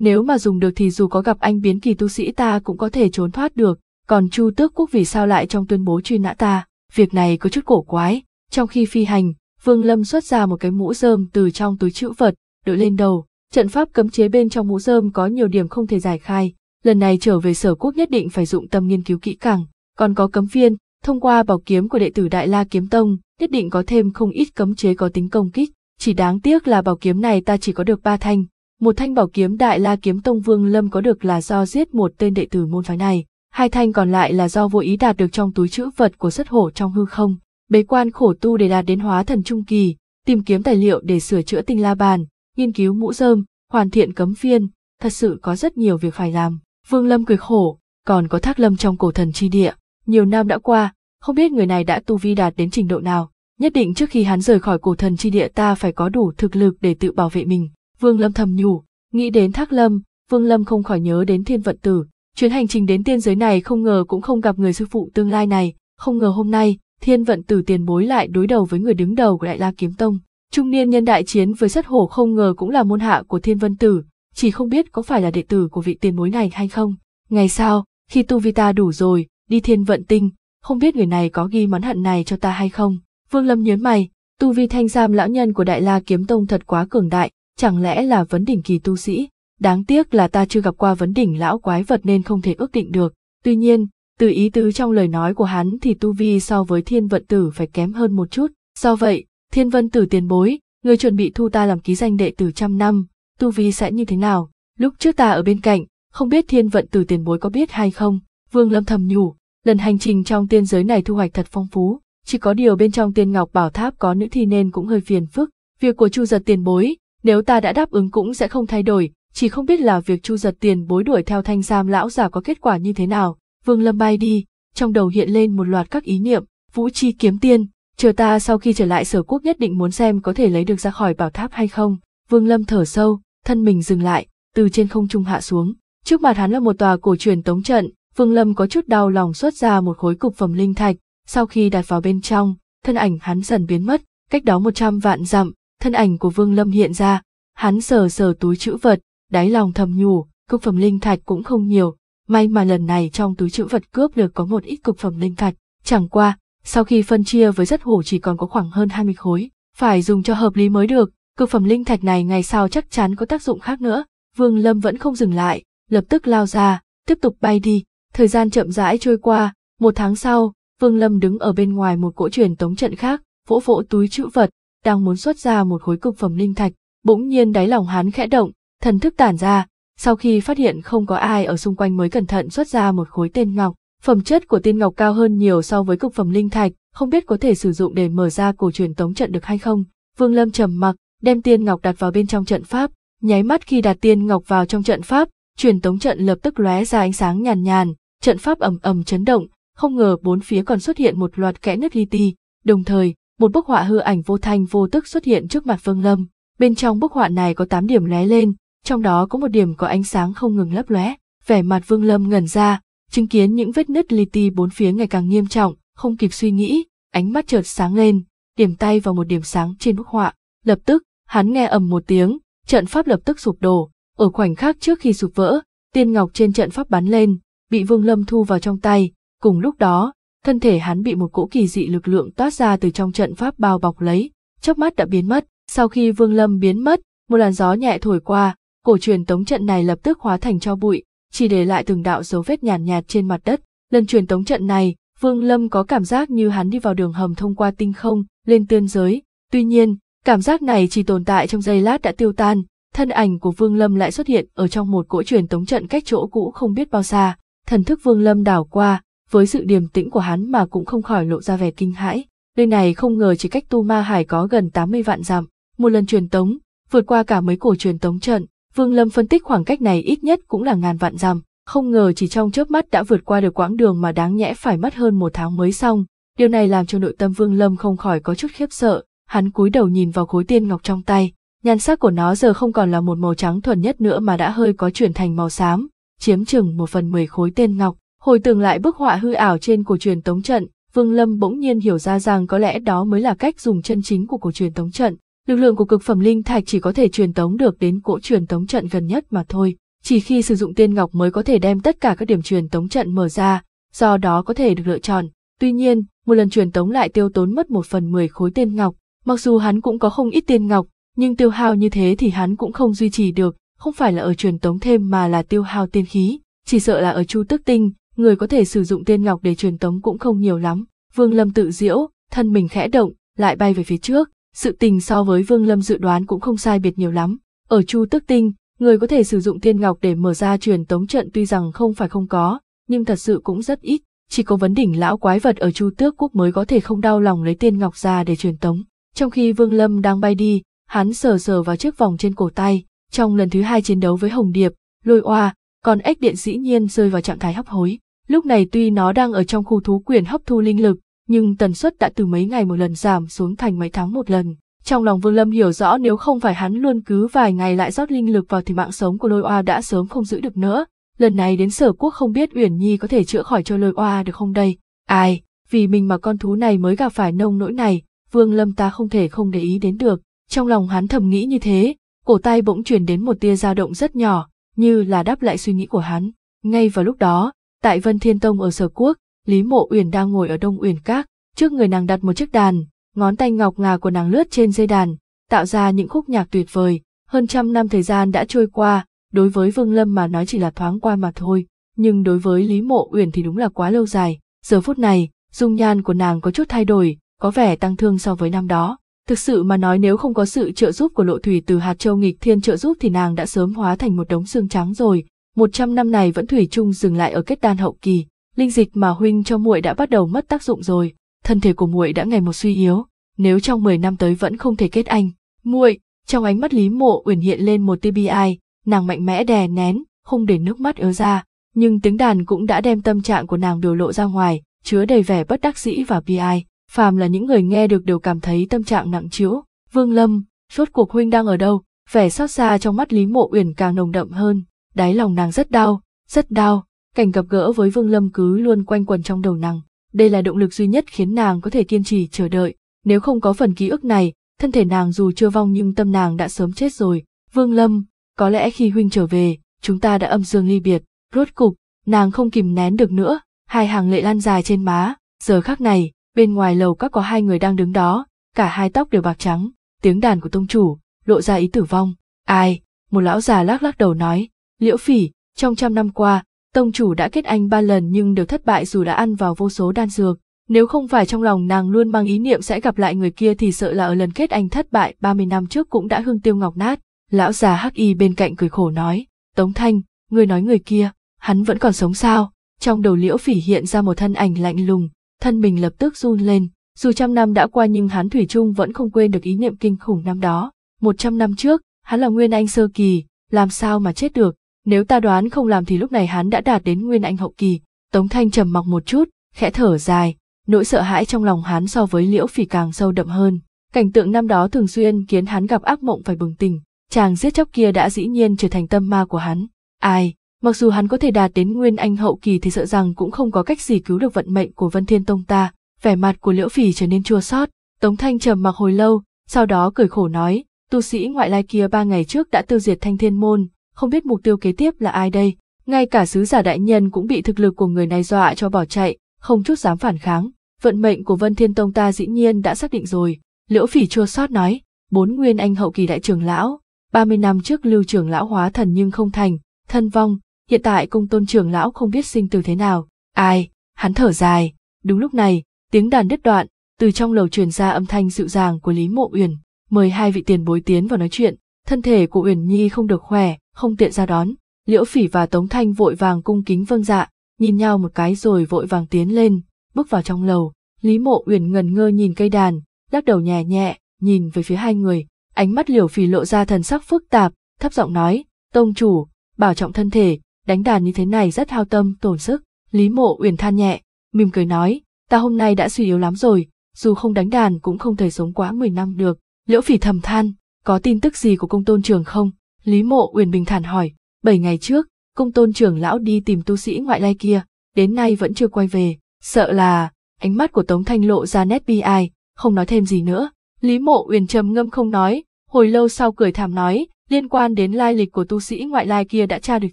Nếu mà dùng được thì dù có gặp anh biến kỳ tu sĩ ta cũng có thể trốn thoát được, còn chu tước quốc vì sao lại trong tuyên bố truy nã ta, việc này có chút cổ quái, trong khi phi hành, Vương Lâm xuất ra một cái mũ rơm từ trong túi chữ vật, đội lên đầu, trận pháp cấm chế bên trong mũ rơm có nhiều điểm không thể giải khai, lần này trở về sở quốc nhất định phải dụng tâm nghiên cứu kỹ càng, còn có cấm phiên thông qua bảo kiếm của đệ tử Đại La Kiếm Tông, nhất định có thêm không ít cấm chế có tính công kích, chỉ đáng tiếc là bảo kiếm này ta chỉ có được ba thanh, một thanh bảo kiếm Đại La Kiếm Tông Vương Lâm có được là do giết một tên đệ tử môn phái này, hai thanh còn lại là do vô ý đạt được trong túi chữ vật của sất hổ trong hư không, bế quan khổ tu để đạt đến hóa thần trung kỳ, tìm kiếm tài liệu để sửa chữa tinh la bàn, nghiên cứu mũ rơm, hoàn thiện cấm phiên thật sự có rất nhiều việc phải làm. Vương Lâm cười khổ, còn có Thác Lâm trong cổ thần chi địa, nhiều năm đã qua, không biết người này đã tu vi đạt đến trình độ nào, nhất định trước khi hắn rời khỏi cổ thần chi địa ta phải có đủ thực lực để tự bảo vệ mình. Vương Lâm thầm nhủ, nghĩ đến Thác Lâm, Vương Lâm không khỏi nhớ đến Thiên Vận Tử, chuyến hành trình đến tiên giới này không ngờ cũng không gặp người sư phụ tương lai này, không ngờ hôm nay, Thiên Vận Tử tiền bối lại đối đầu với người đứng đầu của Đại La Kiếm Tông. Trung niên nhân đại chiến với sát hổ không ngờ cũng là môn hạ của Thiên Vân Tử, chỉ không biết có phải là đệ tử của vị tiền bối này hay không. Ngày sau, khi tu vi ta đủ rồi, đi thiên vận tinh, không biết người này có ghi món hận này cho ta hay không. Vương Lâm nhớn mày, tu vi thanh giam lão nhân của Đại La Kiếm Tông thật quá cường đại, chẳng lẽ là vấn đỉnh kỳ tu sĩ? Đáng tiếc là ta chưa gặp qua vấn đỉnh lão quái vật nên không thể ước định được. Tuy nhiên, từ ý tứ trong lời nói của hắn thì tu vi so với thiên vận tử phải kém hơn một chút. Do vậy, thiên vận tử tiền bối, người chuẩn bị thu ta làm ký danh đệ tử trăm năm, tu vi sẽ như thế nào. Lúc trước ta ở bên cạnh, không biết thiên vận từ tiền bối có biết hay không, Vương Lâm thầm nhủ, lần hành trình trong tiên giới này thu hoạch thật phong phú, chỉ có điều bên trong tiên ngọc bảo tháp có nữ thi nên cũng hơi phiền phức, việc của Chu Giật tiền bối, nếu ta đã đáp ứng cũng sẽ không thay đổi, chỉ không biết là việc Chu Giật tiền bối đuổi theo thanh sam lão già có kết quả như thế nào. Vương Lâm bay đi, trong đầu hiện lên một loạt các ý niệm, Vũ Chi kiếm tiên, chờ ta sau khi trở lại sở quốc nhất định muốn xem có thể lấy được ra khỏi bảo tháp hay không. Vương Lâm thở sâu, thân mình dừng lại, từ trên không trung hạ xuống. Trước mặt hắn là một tòa cổ truyền tống trận, Vương Lâm có chút đau lòng xuất ra một khối cục phẩm linh thạch, sau khi đặt vào bên trong, thân ảnh hắn dần biến mất, cách đó một trăm vạn dặm, thân ảnh của Vương Lâm hiện ra, hắn sờ sờ túi chữ vật, đáy lòng thầm nhủ, cục phẩm linh thạch cũng không nhiều, may mà lần này trong túi chữ vật cướp được có một ít cục phẩm linh thạch, chẳng qua, sau khi phân chia với rất hổ chỉ còn có khoảng hơn hai mươi khối, phải dùng cho hợp lý mới được, Cực phẩm linh thạch này ngày sau chắc chắn có tác dụng khác nữa, Vương Lâm vẫn không dừng lại, lập tức lao ra, tiếp tục bay đi, thời gian chậm rãi trôi qua, một tháng sau, Vương Lâm đứng ở bên ngoài một cỗ truyền tống trận khác, vỗ vỗ túi chữ vật, đang muốn xuất ra một khối cực phẩm linh thạch, bỗng nhiên đáy lòng hắn khẽ động, thần thức tản ra, sau khi phát hiện không có ai ở xung quanh mới cẩn thận xuất ra một khối tên ngọc, phẩm chất của tiên ngọc cao hơn nhiều so với cực phẩm linh thạch, không biết có thể sử dụng để mở ra cổ truyền tống trận được hay không. Vương Lâm trầm mặc, đem tiên ngọc đặt vào bên trong trận pháp, nháy mắt khi đặt tiên ngọc vào trong trận pháp, truyền tống trận lập tức lóe ra ánh sáng nhàn nhàn, trận pháp ầm ầm chấn động, không ngờ bốn phía còn xuất hiện một loạt kẽ nứt li ti, đồng thời, một bức họa hư ảnh vô thanh vô tức xuất hiện trước mặt Vương Lâm. Bên trong bức họa này có tám điểm lóe lên, trong đó có một điểm có ánh sáng không ngừng lấp lóe. Vẻ mặt Vương Lâm ngẩn ra, chứng kiến những vết nứt li ti bốn phía ngày càng nghiêm trọng, không kịp suy nghĩ, ánh mắt chợt sáng lên, điểm tay vào một điểm sáng trên bức họa, Lập tức, hắn nghe ầm một tiếng, trận pháp lập tức sụp đổ, ở khoảnh khắc trước khi sụp vỡ, tiên ngọc trên trận pháp bắn lên, bị Vương Lâm thu vào trong tay, cùng lúc đó, thân thể hắn bị một cỗ kỳ dị lực lượng toát ra từ trong trận pháp bao bọc lấy, chớp mắt đã biến mất, sau khi Vương Lâm biến mất, một làn gió nhẹ thổi qua, cổ truyền tống trận này lập tức hóa thành cho bụi, chỉ để lại từng đạo dấu vết nhàn nhạt, nhạt trên mặt đất. Lần truyền tống trận này, Vương Lâm có cảm giác như hắn đi vào đường hầm thông qua tinh không, lên tiên giới, tuy nhiên, Cảm giác này chỉ tồn tại trong giây lát đã tiêu tan, thân ảnh của Vương Lâm lại xuất hiện ở trong một cỗ truyền tống trận cách chỗ cũ không biết bao xa, thần thức Vương Lâm đảo qua, với sự điềm tĩnh của hắn mà cũng không khỏi lộ ra vẻ kinh hãi. Nơi này không ngờ chỉ cách Tu Ma Hải có gần 80 vạn dặm, một lần truyền tống, vượt qua cả mấy cổ truyền tống trận, Vương Lâm phân tích khoảng cách này ít nhất cũng là ngàn vạn dặm, không ngờ chỉ trong chớp mắt đã vượt qua được quãng đường mà đáng nhẽ phải mất hơn một tháng mới xong, điều này làm cho nội tâm Vương Lâm không khỏi có chút khiếp sợ, hắn cúi đầu nhìn vào khối tiên ngọc trong tay, nhan sắc của nó giờ không còn là một màu trắng thuần nhất nữa mà đã hơi có chuyển thành màu xám, chiếm chừng một phần mười khối tiên ngọc. Hồi tưởng lại bức họa hư ảo trên cổ truyền tống trận, Vương Lâm bỗng nhiên hiểu ra rằng có lẽ đó mới là cách dùng chân chính của cổ truyền tống trận. Lực lượng của cực phẩm linh thạch chỉ có thể truyền tống được đến cỗ truyền tống trận gần nhất mà thôi. Chỉ khi sử dụng tiên ngọc mới có thể đem tất cả các điểm truyền tống trận mở ra, do đó có thể được lựa chọn. Tuy nhiên, một lần truyền tống lại tiêu tốn mất một phần mười khối tiên ngọc, Mặc dù hắn cũng có không ít tiền ngọc, nhưng tiêu hao như thế thì hắn cũng không duy trì được, không phải là ở truyền tống thêm mà là tiêu hao tiên khí, chỉ sợ là ở Chu Tức Tinh, người có thể sử dụng tiên ngọc để truyền tống cũng không nhiều lắm. Vương Lâm tự diễu, thân mình khẽ động, lại bay về phía trước, sự tình so với Vương Lâm dự đoán cũng không sai biệt nhiều lắm. Ở Chu Tức Tinh, người có thể sử dụng tiên ngọc để mở ra truyền tống trận tuy rằng không phải không có, nhưng thật sự cũng rất ít, chỉ có vấn đỉnh lão quái vật ở Chu Tước Quốc mới có thể không đau lòng lấy tiên ngọc ra để truyền tống. Trong khi Vương Lâm đang bay đi, hắn sờ sờ vào chiếc vòng trên cổ tay, trong lần thứ hai chiến đấu với Hồng Điệp, lôi oa, còn ếch điện dĩ nhiên rơi vào trạng thái hấp hối. Lúc này tuy nó đang ở trong khu thú quyền hấp thu linh lực, nhưng tần suất đã từ mấy ngày một lần giảm xuống thành mấy tháng một lần. Trong lòng Vương Lâm hiểu rõ nếu không phải hắn luôn cứ vài ngày lại rót linh lực vào thì mạng sống của lôi oa đã sớm không giữ được nữa. Lần này đến sở quốc không biết Uyển Nhi có thể chữa khỏi cho lôi oa được không đây. Ai, vì mình mà con thú này mới gặp phải nông nỗi này, Vương Lâm ta không thể không để ý đến được, trong lòng hắn thầm nghĩ như thế, cổ tay bỗng truyền đến một tia dao động rất nhỏ, như là đáp lại suy nghĩ của hắn. Ngay vào lúc đó, tại Vân Thiên Tông ở Sở Quốc, Lý Mộ Uyển đang ngồi ở Đông Uyển Các, trước người nàng đặt một chiếc đàn, ngón tay ngọc ngà của nàng lướt trên dây đàn, tạo ra những khúc nhạc tuyệt vời. Hơn trăm năm thời gian đã trôi qua, đối với Vương Lâm mà nói chỉ là thoáng qua mà thôi, nhưng đối với Lý Mộ Uyển thì đúng là quá lâu dài. Giờ phút này, dung nhan của nàng có chút thay đổi, có vẻ tăng thương so với năm đó. Thực sự mà nói nếu không có sự trợ giúp của lộ thủy từ hạt châu nghịch thiên trợ giúp thì nàng đã sớm hóa thành một đống xương trắng rồi. Một trăm năm này vẫn thủy chung dừng lại ở kết đan hậu kỳ, linh dịch mà huynh cho muội đã bắt đầu mất tác dụng rồi, thân thể của muội đã ngày một suy yếu, nếu trong mười năm tới vẫn không thể kết anh, muội, trong ánh mắt Lý Mộ uyển hiện lên một tia bi ai, nàng mạnh mẽ đè nén, không để nước mắt ứa ra, nhưng tiếng đàn cũng đã đem tâm trạng của nàng biểu lộ ra ngoài, chứa đầy vẻ bất đắc dĩ và bi ai phàm là những người nghe được đều cảm thấy tâm trạng nặng trĩu. Vương Lâm, rốt cuộc huynh đang ở đâu? Vẻ xót xa trong mắt Lý Mộ Uyển càng nồng đậm hơn, đáy lòng nàng rất đau, rất đau, cảnh gặp gỡ với Vương Lâm cứ luôn quanh quẩn trong đầu nàng. Đây là động lực duy nhất khiến nàng có thể kiên trì chờ đợi, nếu không có phần ký ức này, thân thể nàng dù chưa vong nhưng tâm nàng đã sớm chết rồi. Vương Lâm, có lẽ khi huynh trở về, chúng ta đã âm dương ly biệt, rốt cục, nàng không kìm nén được nữa, hai hàng lệ lan dài trên má, giờ khắc này, bên ngoài lầu các có hai người đang đứng đó, cả hai tóc đều bạc trắng, tiếng đàn của tông chủ, lộ ra ý tử vong. Ai? Một lão già lắc lắc đầu nói, liễu phỉ, trong trăm năm qua, tông chủ đã kết anh ba lần nhưng đều thất bại dù đã ăn vào vô số đan dược. Nếu không phải trong lòng nàng luôn mang ý niệm sẽ gặp lại người kia thì sợ là ở lần kết anh thất bại ba mươi năm trước cũng đã hương tiêu ngọc nát. Lão già hắc y bên cạnh cười khổ nói, Tống Thanh, ngươi nói người kia, hắn vẫn còn sống sao? Trong đầu liễu phỉ hiện ra một thân ảnh lạnh lùng, thân mình lập tức run lên, dù trăm năm đã qua nhưng hắn Thủy Trung vẫn không quên được ý niệm kinh khủng năm đó. Một trăm năm trước, hắn là Nguyên Anh Sơ Kỳ, làm sao mà chết được, nếu ta đoán không làm thì lúc này hắn đã đạt đến Nguyên Anh Hậu Kỳ. Tống Thanh trầm mặc một chút, khẽ thở dài, nỗi sợ hãi trong lòng hắn so với liễu phỉ càng sâu đậm hơn. Cảnh tượng năm đó thường xuyên khiến hắn gặp ác mộng phải bừng tỉnh, chàng giết chóc kia đã dĩ nhiên trở thành tâm ma của hắn. Ai, mặc dù hắn có thể đạt đến nguyên anh hậu kỳ thì sợ rằng cũng không có cách gì cứu được vận mệnh của Vân Thiên Tông ta, vẻ mặt của Liễu Phỉ trở nên chua xót, Tống Thanh trầm mặc hồi lâu, sau đó cười khổ nói, tu sĩ ngoại lai kia ba ngày trước đã tiêu diệt Thanh Thiên môn, không biết mục tiêu kế tiếp là ai đây, ngay cả sứ giả đại nhân cũng bị thực lực của người này dọa cho bỏ chạy, không chút dám phản kháng, vận mệnh của Vân Thiên Tông ta dĩ nhiên đã xác định rồi, Liễu Phỉ chua xót nói, bốn nguyên anh hậu kỳ đại trưởng lão, ba mươi năm trước Lưu trưởng lão hóa thần nhưng không thành, thân vong, hiện tại công tôn trưởng lão không biết sinh từ thế nào, ai, hắn thở dài, đúng lúc này, tiếng đàn đứt đoạn, từ trong lầu truyền ra âm thanh dịu dàng của Lý Mộ Uyển, mời hai vị tiền bối tiến vào nói chuyện, thân thể của Uyển Nhi không được khỏe, không tiện ra đón, Liễu Phỉ và Tống Thanh vội vàng cung kính vâng dạ, nhìn nhau một cái rồi vội vàng tiến lên, bước vào trong lầu, Lý Mộ Uyển ngần ngơ nhìn cây đàn, lắc đầu nhẹ nhẹ, nhìn về phía hai người, ánh mắt Liễu Phỉ lộ ra thần sắc phức tạp, thấp giọng nói, "Tông chủ, bảo trọng thân thể, đánh đàn như thế này rất hao tâm, tổn sức. Lý Mộ Uyển than nhẹ, mỉm cười nói, ta hôm nay đã suy yếu lắm rồi, dù không đánh đàn cũng không thể sống quá mười năm được. Liễu Phỉ thầm than, có tin tức gì của công tôn trường không? Lý Mộ Uyển bình thản hỏi, Bảy ngày trước, công tôn trưởng lão đi tìm tu sĩ ngoại lai kia, đến nay vẫn chưa quay về, sợ là... Ánh mắt của Tống Thanh lộ ra nét bi ai, không nói thêm gì nữa. Lý Mộ Uyển trầm ngâm không nói, hồi lâu sau cười thảm nói, liên quan đến lai lịch của tu sĩ ngoại lai kia đã tra được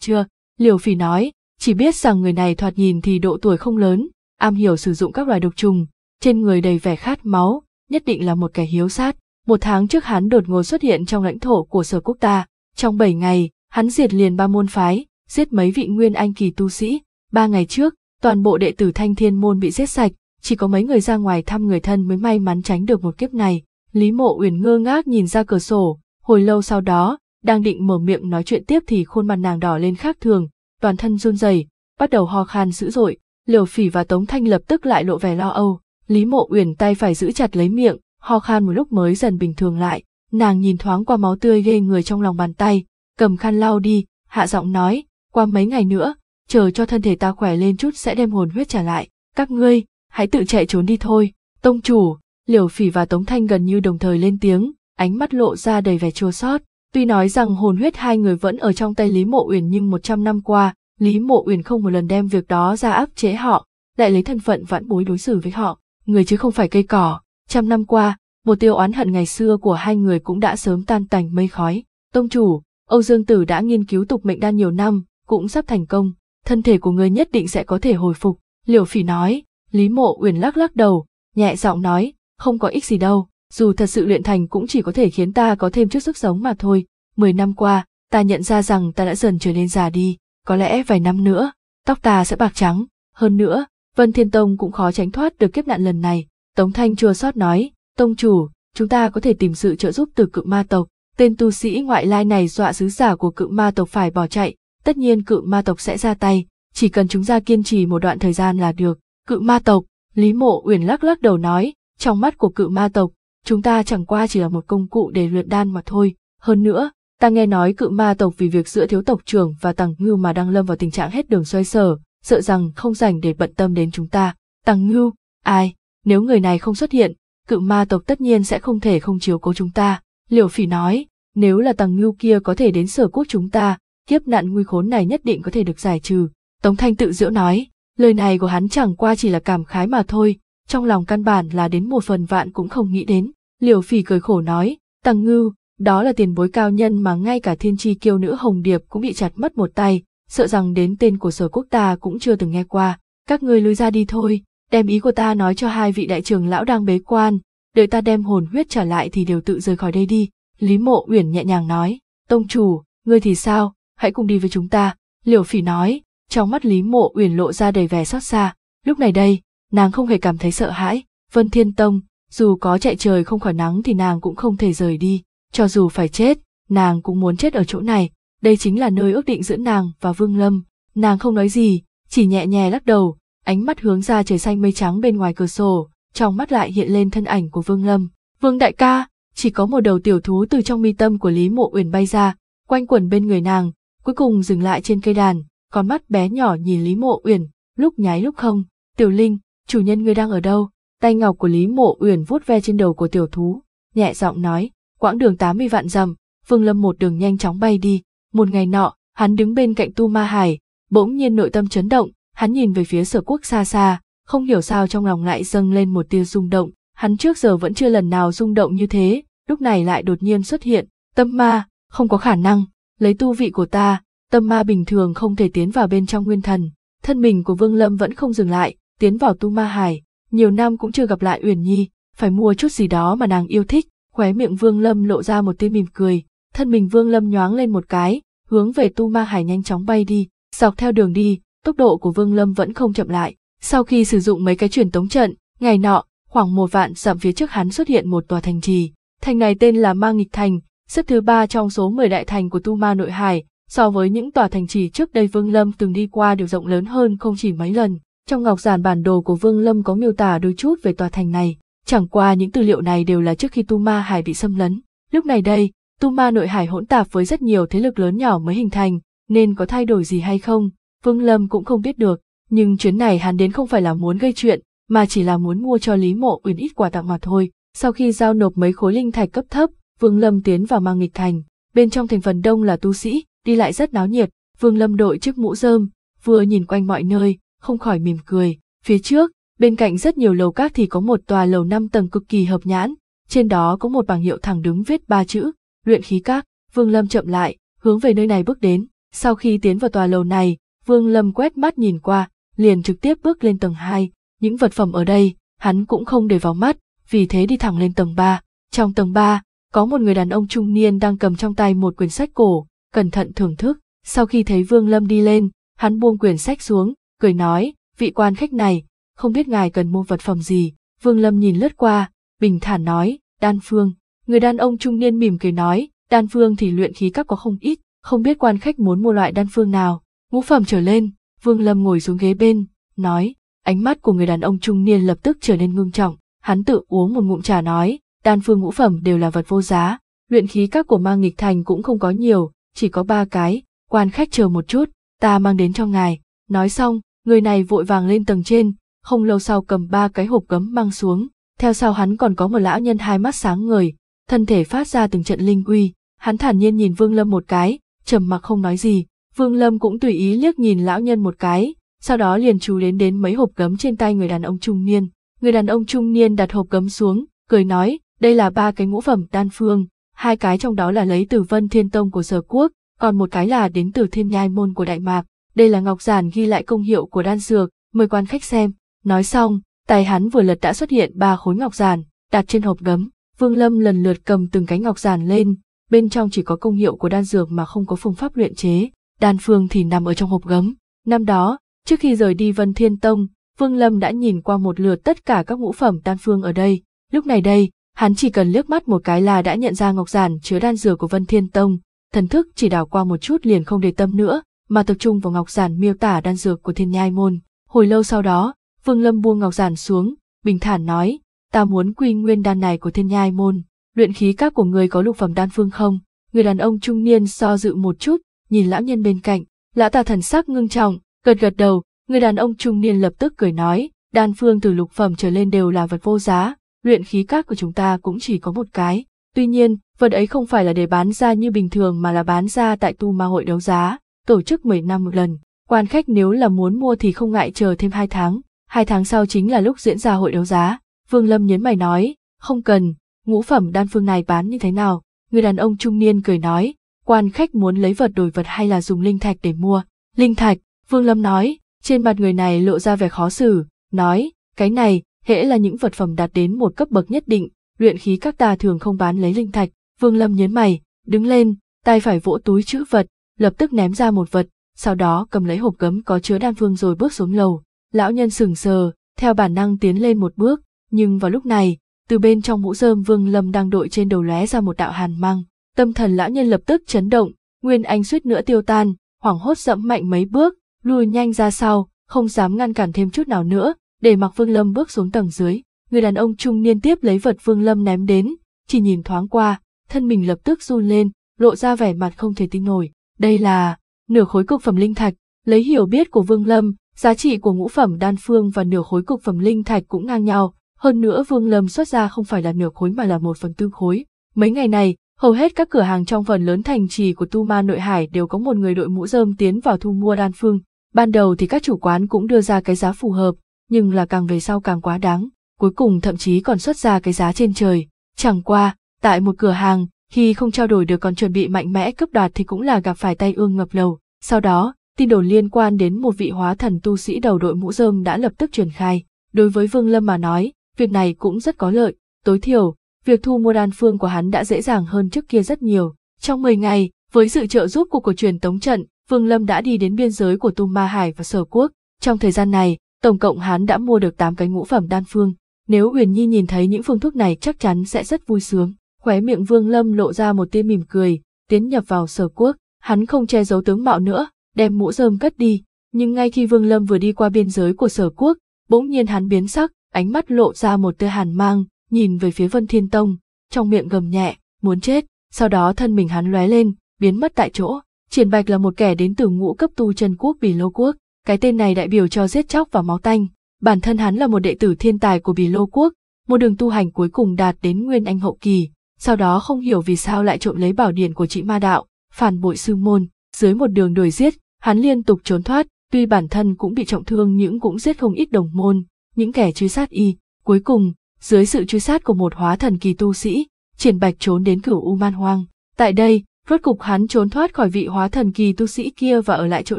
chưa? Liều Phỉ nói, chỉ biết rằng người này thoạt nhìn thì độ tuổi không lớn, am hiểu sử dụng các loài độc trùng, trên người đầy vẻ khát máu, nhất định là một kẻ hiếu sát. Một tháng trước hắn đột ngột xuất hiện trong lãnh thổ của sở quốc ta, trong 7 ngày, hắn diệt liền ba môn phái, giết mấy vị nguyên anh kỳ tu sĩ, ba ngày trước, toàn bộ đệ tử thanh thiên môn bị giết sạch, chỉ có mấy người ra ngoài thăm người thân mới may mắn tránh được một kiếp này. Lý mộ uyển ngơ ngác nhìn ra cửa sổ, hồi lâu sau đó, đang định mở miệng nói chuyện tiếp thì khuôn mặt nàng đỏ lên khác thường, toàn thân run rẩy, bắt đầu ho khan dữ dội, Liều Phỉ và Tống Thanh lập tức lại lộ vẻ lo âu, Lý Mộ Uyển tay phải giữ chặt lấy miệng, ho khan một lúc mới dần bình thường lại, nàng nhìn thoáng qua máu tươi ghê người trong lòng bàn tay, cầm khăn lau đi, hạ giọng nói, qua mấy ngày nữa, chờ cho thân thể ta khỏe lên chút sẽ đem hồn huyết trả lại, các ngươi, hãy tự chạy trốn đi thôi, tông chủ, Liều Phỉ và Tống Thanh gần như đồng thời lên tiếng, ánh mắt lộ ra đầy vẻ chua xót. Tuy nói rằng hồn huyết hai người vẫn ở trong tay Lý Mộ Uyển nhưng 100 năm qua, Lý Mộ Uyển không một lần đem việc đó ra áp chế họ, lại lấy thân phận vãn bối đối xử với họ, người chứ không phải cây cỏ. Trăm năm qua, một tiêu oán hận ngày xưa của hai người cũng đã sớm tan tành mây khói. Tông chủ, Âu Dương Tử đã nghiên cứu tục mệnh đan nhiều năm, cũng sắp thành công, thân thể của người nhất định sẽ có thể hồi phục. Liều Phỉ nói, Lý Mộ Uyển lắc lắc đầu, nhẹ giọng nói, không có ích gì đâu, dù thật sự luyện thành cũng chỉ có thể khiến ta có thêm chút sức sống mà thôi. Mười năm qua, ta nhận ra rằng ta đã dần trở nên già đi, có lẽ vài năm nữa, tóc ta sẽ bạc trắng. Hơn nữa, Vân Thiên Tông cũng khó tránh thoát được kiếp nạn lần này. Tống Thanh chua sót nói, Tông chủ, chúng ta có thể tìm sự trợ giúp từ cự ma tộc. Tên tu sĩ ngoại lai này dọa sứ giả của cự ma tộc phải bỏ chạy, tất nhiên cự ma tộc sẽ ra tay, chỉ cần chúng ta kiên trì một đoạn thời gian là được. Cự ma tộc, Lý Mộ Uyển lắc lắc đầu nói, trong mắt của cự ma tộc, chúng ta chẳng qua chỉ là một công cụ để luyện đan mà thôi. Hơn nữa, ta nghe nói cự ma tộc vì việc giữa thiếu tộc trưởng và tăng ngưu mà đang lâm vào tình trạng hết đường xoay sở, sợ rằng không dành để bận tâm đến chúng ta. tăng ngưu, ai, nếu người này không xuất hiện, cự ma tộc tất nhiên sẽ không thể không chiếu cố chúng ta. Liều phỉ nói, nếu là tăng ngưu kia có thể đến sở quốc chúng ta, kiếp nạn nguy khốn này nhất định có thể được giải trừ. Tống Thanh tự giễu nói, lời này của hắn chẳng qua chỉ là cảm khái mà thôi, trong lòng căn bản là đến một phần vạn cũng không nghĩ đến. Liều phỉ cười khổ nói, tăng Ngưu, đó là tiền bối cao nhân mà ngay cả thiên tri kiêu nữ Hồng Điệp cũng bị chặt mất một tay, sợ rằng đến tên của sở quốc ta cũng chưa từng nghe qua. Các ngươi lui ra đi thôi, đem ý của ta nói cho hai vị đại trưởng lão đang bế quan, đợi ta đem hồn huyết trở lại thì đều tự rời khỏi đây đi. Lý Mộ Uyển nhẹ nhàng nói, Tông chủ, ngươi thì sao, hãy cùng đi với chúng ta. Liều phỉ nói, trong mắt Lý Mộ Uyển lộ ra đầy vẻ xót xa. Lúc này đây, nàng không hề cảm thấy sợ hãi, Vân Thiên Tông, dù có chạy trời không khỏi nắng thì nàng cũng không thể rời đi, cho dù phải chết, nàng cũng muốn chết ở chỗ này, đây chính là nơi ước định giữa nàng và Vương Lâm. Nàng không nói gì, chỉ nhẹ nhẹ lắc đầu, ánh mắt hướng ra trời xanh mây trắng bên ngoài cửa sổ, trong mắt lại hiện lên thân ảnh của Vương Lâm. Vương đại ca, chỉ có một đầu tiểu thú từ trong mi tâm của Lý Mộ Uyển bay ra, quanh quẩn bên người nàng, cuối cùng dừng lại trên cây đàn, con mắt bé nhỏ nhìn Lý Mộ Uyển, lúc nháy lúc không, "Tiểu Linh, chủ nhân ngươi đang ở đâu? Tay ngọc của Lý Mộ Uyển vuốt ve trên đầu của tiểu thú, nhẹ giọng nói, quãng đường tám mươi vạn dặm, Phương Lâm một đường nhanh chóng bay đi, một ngày nọ, hắn đứng bên cạnh Tu Ma Hải, bỗng nhiên nội tâm chấn động, hắn nhìn về phía sở quốc xa xa, không hiểu sao trong lòng lại dâng lên một tia rung động, hắn trước giờ vẫn chưa lần nào rung động như thế, lúc này lại đột nhiên xuất hiện, tâm ma, không có khả năng, lấy tu vị của ta, tâm ma bình thường không thể tiến vào bên trong nguyên thần, thân mình của Vương Lâm vẫn không dừng lại, tiến vào tu ma hải, nhiều năm cũng chưa gặp lại Uyển Nhi, phải mua chút gì đó mà nàng yêu thích, khóe miệng Vương Lâm lộ ra một tia mỉm cười, thân mình Vương Lâm nhoáng lên một cái, hướng về tu ma hải nhanh chóng bay đi, dọc theo đường đi, tốc độ của Vương Lâm vẫn không chậm lại. Sau khi sử dụng mấy cái truyền tống trận, ngày nọ, khoảng một vạn dặm phía trước hắn xuất hiện một tòa thành trì. Thành này tên là Ma Nghịch Thành, xếp thứ ba trong số 10 đại thành của Tu Ma Nội Hải, so với những tòa thành trì trước đây Vương Lâm từng đi qua đều rộng lớn hơn không chỉ mấy lần. Trong ngọc giản bản đồ của Vương Lâm có miêu tả đôi chút về tòa thành này, chẳng qua những tư liệu này đều là trước khi Tu Ma Hải bị xâm lấn. Lúc này đây, Tu Ma nội hải hỗn tạp với rất nhiều thế lực lớn nhỏ mới hình thành, nên có thay đổi gì hay không, Vương Lâm cũng không biết được, nhưng chuyến này hắn đến không phải là muốn gây chuyện, mà chỉ là muốn mua cho Lý Mộ Uyển ít quà tặng mà thôi. Sau khi giao nộp mấy khối linh thạch cấp thấp, Vương Lâm tiến vào mang nghịch thành, bên trong thành phần đông là tu sĩ, đi lại rất náo nhiệt, Vương Lâm đội chiếc mũ rơm, vừa nhìn quanh mọi nơi, không khỏi mỉm cười. Phía trước, bên cạnh rất nhiều lầu các thì có một tòa lầu 5 tầng cực kỳ hợp nhãn, trên đó có một bảng hiệu thẳng đứng viết ba chữ, luyện khí các, Vương Lâm chậm lại, hướng về nơi này bước đến. Sau khi tiến vào tòa lầu này, Vương Lâm quét mắt nhìn qua, liền trực tiếp bước lên tầng 2, những vật phẩm ở đây, hắn cũng không để vào mắt, vì thế đi thẳng lên tầng 3. Trong tầng 3, có một người đàn ông trung niên đang cầm trong tay một quyển sách cổ, cẩn thận thưởng thức. Sau khi thấy Vương Lâm đi lên, hắn buông quyển sách xuống, cười nói, vị quan khách này, không biết ngài cần mua vật phẩm gì, Vương Lâm nhìn lướt qua, bình thản nói, đan phương, người đàn ông trung niên mỉm cười nói, đan phương thì luyện khí các có không ít, không biết quan khách muốn mua loại đan phương nào, ngũ phẩm trở lên, Vương Lâm ngồi xuống ghế bên, nói, ánh mắt của người đàn ông trung niên lập tức trở nên ngưng trọng, hắn tự uống một ngụm trà nói, đan phương ngũ phẩm đều là vật vô giá, luyện khí các của mang nghịch thành cũng không có nhiều, chỉ có ba cái, quan khách chờ một chút, ta mang đến cho ngài, nói xong, người này vội vàng lên tầng trên, không lâu sau cầm ba cái hộp cấm mang xuống, theo sau hắn còn có một lão nhân hai mắt sáng ngời, thân thể phát ra từng trận linh uy, hắn thản nhiên nhìn Vương Lâm một cái, trầm mặc không nói gì, Vương Lâm cũng tùy ý liếc nhìn lão nhân một cái, sau đó liền chú đến đến mấy hộp cấm trên tay người đàn ông trung niên. Người đàn ông trung niên đặt hộp cấm xuống, cười nói, đây là ba cái ngũ phẩm đan phương, hai cái trong đó là lấy từ Vân Thiên Tông của Sở Quốc, còn một cái là đến từ Thiên Nhai Môn của Đại Mạc đây là ngọc giản ghi lại công hiệu của đan dược, mời quan khách xem. Nói xong, tài hắn vừa lật đã xuất hiện ba khối ngọc giản, đặt trên hộp gấm. Vương Lâm lần lượt cầm từng cái ngọc giản lên, bên trong chỉ có công hiệu của đan dược mà không có phương pháp luyện chế, đan phương thì nằm ở trong hộp gấm. Năm đó, trước khi rời đi Vân Thiên Tông, Vương Lâm đã nhìn qua một lượt tất cả các ngũ phẩm đan phương ở đây, lúc này đây, hắn chỉ cần liếc mắt một cái là đã nhận ra ngọc giản chứa đan dược của Vân Thiên Tông, thần thức chỉ đảo qua một chút liền không để tâm nữa, mà tập trung vào ngọc giản miêu tả đan dược của thiên nhai môn. Hồi lâu sau đó, Vương Lâm buông ngọc giản xuống, bình thản nói, ta muốn quy nguyên đan này của thiên nhai môn. Luyện khí các của người có lục phẩm đan phương không? Người đàn ông trung niên so dự một chút, nhìn lão nhân bên cạnh, lão ta thần sắc ngưng trọng, gật gật đầu, người đàn ông trung niên lập tức cười nói, đan phương từ lục phẩm trở lên đều là vật vô giá, luyện khí các của chúng ta cũng chỉ có một cái. Tuy nhiên, vật ấy không phải là để bán ra như bình thường mà là bán ra tại tu ma hội đấu giá tổ chức 10 năm một lần. Quan khách nếu là muốn mua thì không ngại chờ thêm 2 tháng, 2 tháng sau chính là lúc diễn ra hội đấu giá. Vương Lâm nhấn mày nói, không cần, ngũ phẩm đan phương này bán như thế nào? Người đàn ông trung niên cười nói, quan khách muốn lấy vật đổi vật hay là dùng linh thạch để mua. Linh thạch, Vương Lâm nói, trên mặt người này lộ ra vẻ khó xử, nói, cái này, hễ là những vật phẩm đạt đến một cấp bậc nhất định, luyện khí các ta thường không bán lấy linh thạch. Vương Lâm nhấn mày, đứng lên, tay phải vỗ túi chữ vật, lập tức ném ra một vật, sau đó cầm lấy hộp gấm có chứa đan phương rồi bước xuống lầu. Lão nhân sừng sờ, theo bản năng tiến lên một bước, nhưng vào lúc này, từ bên trong mũ rơm Vương Lâm đang đội trên đầu lóe ra một đạo hàn mang, tâm thần lão nhân lập tức chấn động, Nguyên Anh suýt nữa tiêu tan, hoảng hốt dẫm mạnh mấy bước, lùi nhanh ra sau, không dám ngăn cản thêm chút nào nữa, để mặc Vương Lâm bước xuống tầng dưới. Người đàn ông trung niên tiếp lấy vật Vương Lâm ném đến, chỉ nhìn thoáng qua, thân mình lập tức run lên, lộ ra vẻ mặt không thể tin nổi. Đây là nửa khối cực phẩm linh thạch, lấy hiểu biết của Vương Lâm, giá trị của ngũ phẩm đan phương và nửa khối cực phẩm linh thạch cũng ngang nhau, hơn nữa Vương Lâm xuất ra không phải là nửa khối mà là một phần tư khối. Mấy ngày này, hầu hết các cửa hàng trong phần lớn thành trì của Tu Ma Nội Hải đều có một người đội mũ dơm tiến vào thu mua đan phương. Ban đầu thì các chủ quán cũng đưa ra cái giá phù hợp, nhưng là càng về sau càng quá đáng, cuối cùng thậm chí còn xuất ra cái giá trên trời. Chẳng qua, tại một cửa hàng, khi không trao đổi được còn chuẩn bị mạnh mẽ cướp đoạt thì cũng là gặp phải tay ương ngập lầu. Sau đó, tin đồn liên quan đến một vị hóa thần tu sĩ đầu đội mũ rơm đã lập tức truyền khai. Đối với Vương Lâm mà nói, việc này cũng rất có lợi, tối thiểu, việc thu mua đan phương của hắn đã dễ dàng hơn trước kia rất nhiều. Trong 10 ngày, với sự trợ giúp của cổ truyền tống trận, Vương Lâm đã đi đến biên giới của Tu Ma Hải và Sở Quốc. Trong thời gian này, tổng cộng hắn đã mua được 8 cái ngũ phẩm đan phương. Nếu Huyền Nhi nhìn thấy những phương thuốc này chắc chắn sẽ rất vui sướng. Khóe miệng Vương Lâm lộ ra một tia mỉm cười, tiến nhập vào sở quốc, hắn không che giấu tướng mạo nữa, đem mũ rơm cất đi, nhưng ngay khi Vương Lâm vừa đi qua biên giới của sở quốc, bỗng nhiên hắn biến sắc, ánh mắt lộ ra một tia hàn mang, nhìn về phía Vân Thiên Tông, trong miệng gầm nhẹ, muốn chết, sau đó thân mình hắn lóe lên, biến mất tại chỗ. Triển Bạch là một kẻ đến từ ngũ cấp tu chân quốc Bỉ Lô Quốc, cái tên này đại biểu cho giết chóc và máu tanh, bản thân hắn là một đệ tử thiên tài của Bỉ Lô Quốc, một đường tu hành cuối cùng đạt đến nguyên anh hậu kỳ, sau đó không hiểu vì sao lại trộm lấy bảo điện của chị ma đạo, phản bội sư môn, dưới một đường đuổi giết, hắn liên tục trốn thoát, tuy bản thân cũng bị trọng thương nhưng cũng giết không ít đồng môn, những kẻ truy sát y, cuối cùng, dưới sự truy sát của một hóa thần kỳ tu sĩ, triển bạch trốn đến cửu U Man Hoang, tại đây, rốt cục hắn trốn thoát khỏi vị hóa thần kỳ tu sĩ kia và ở lại chỗ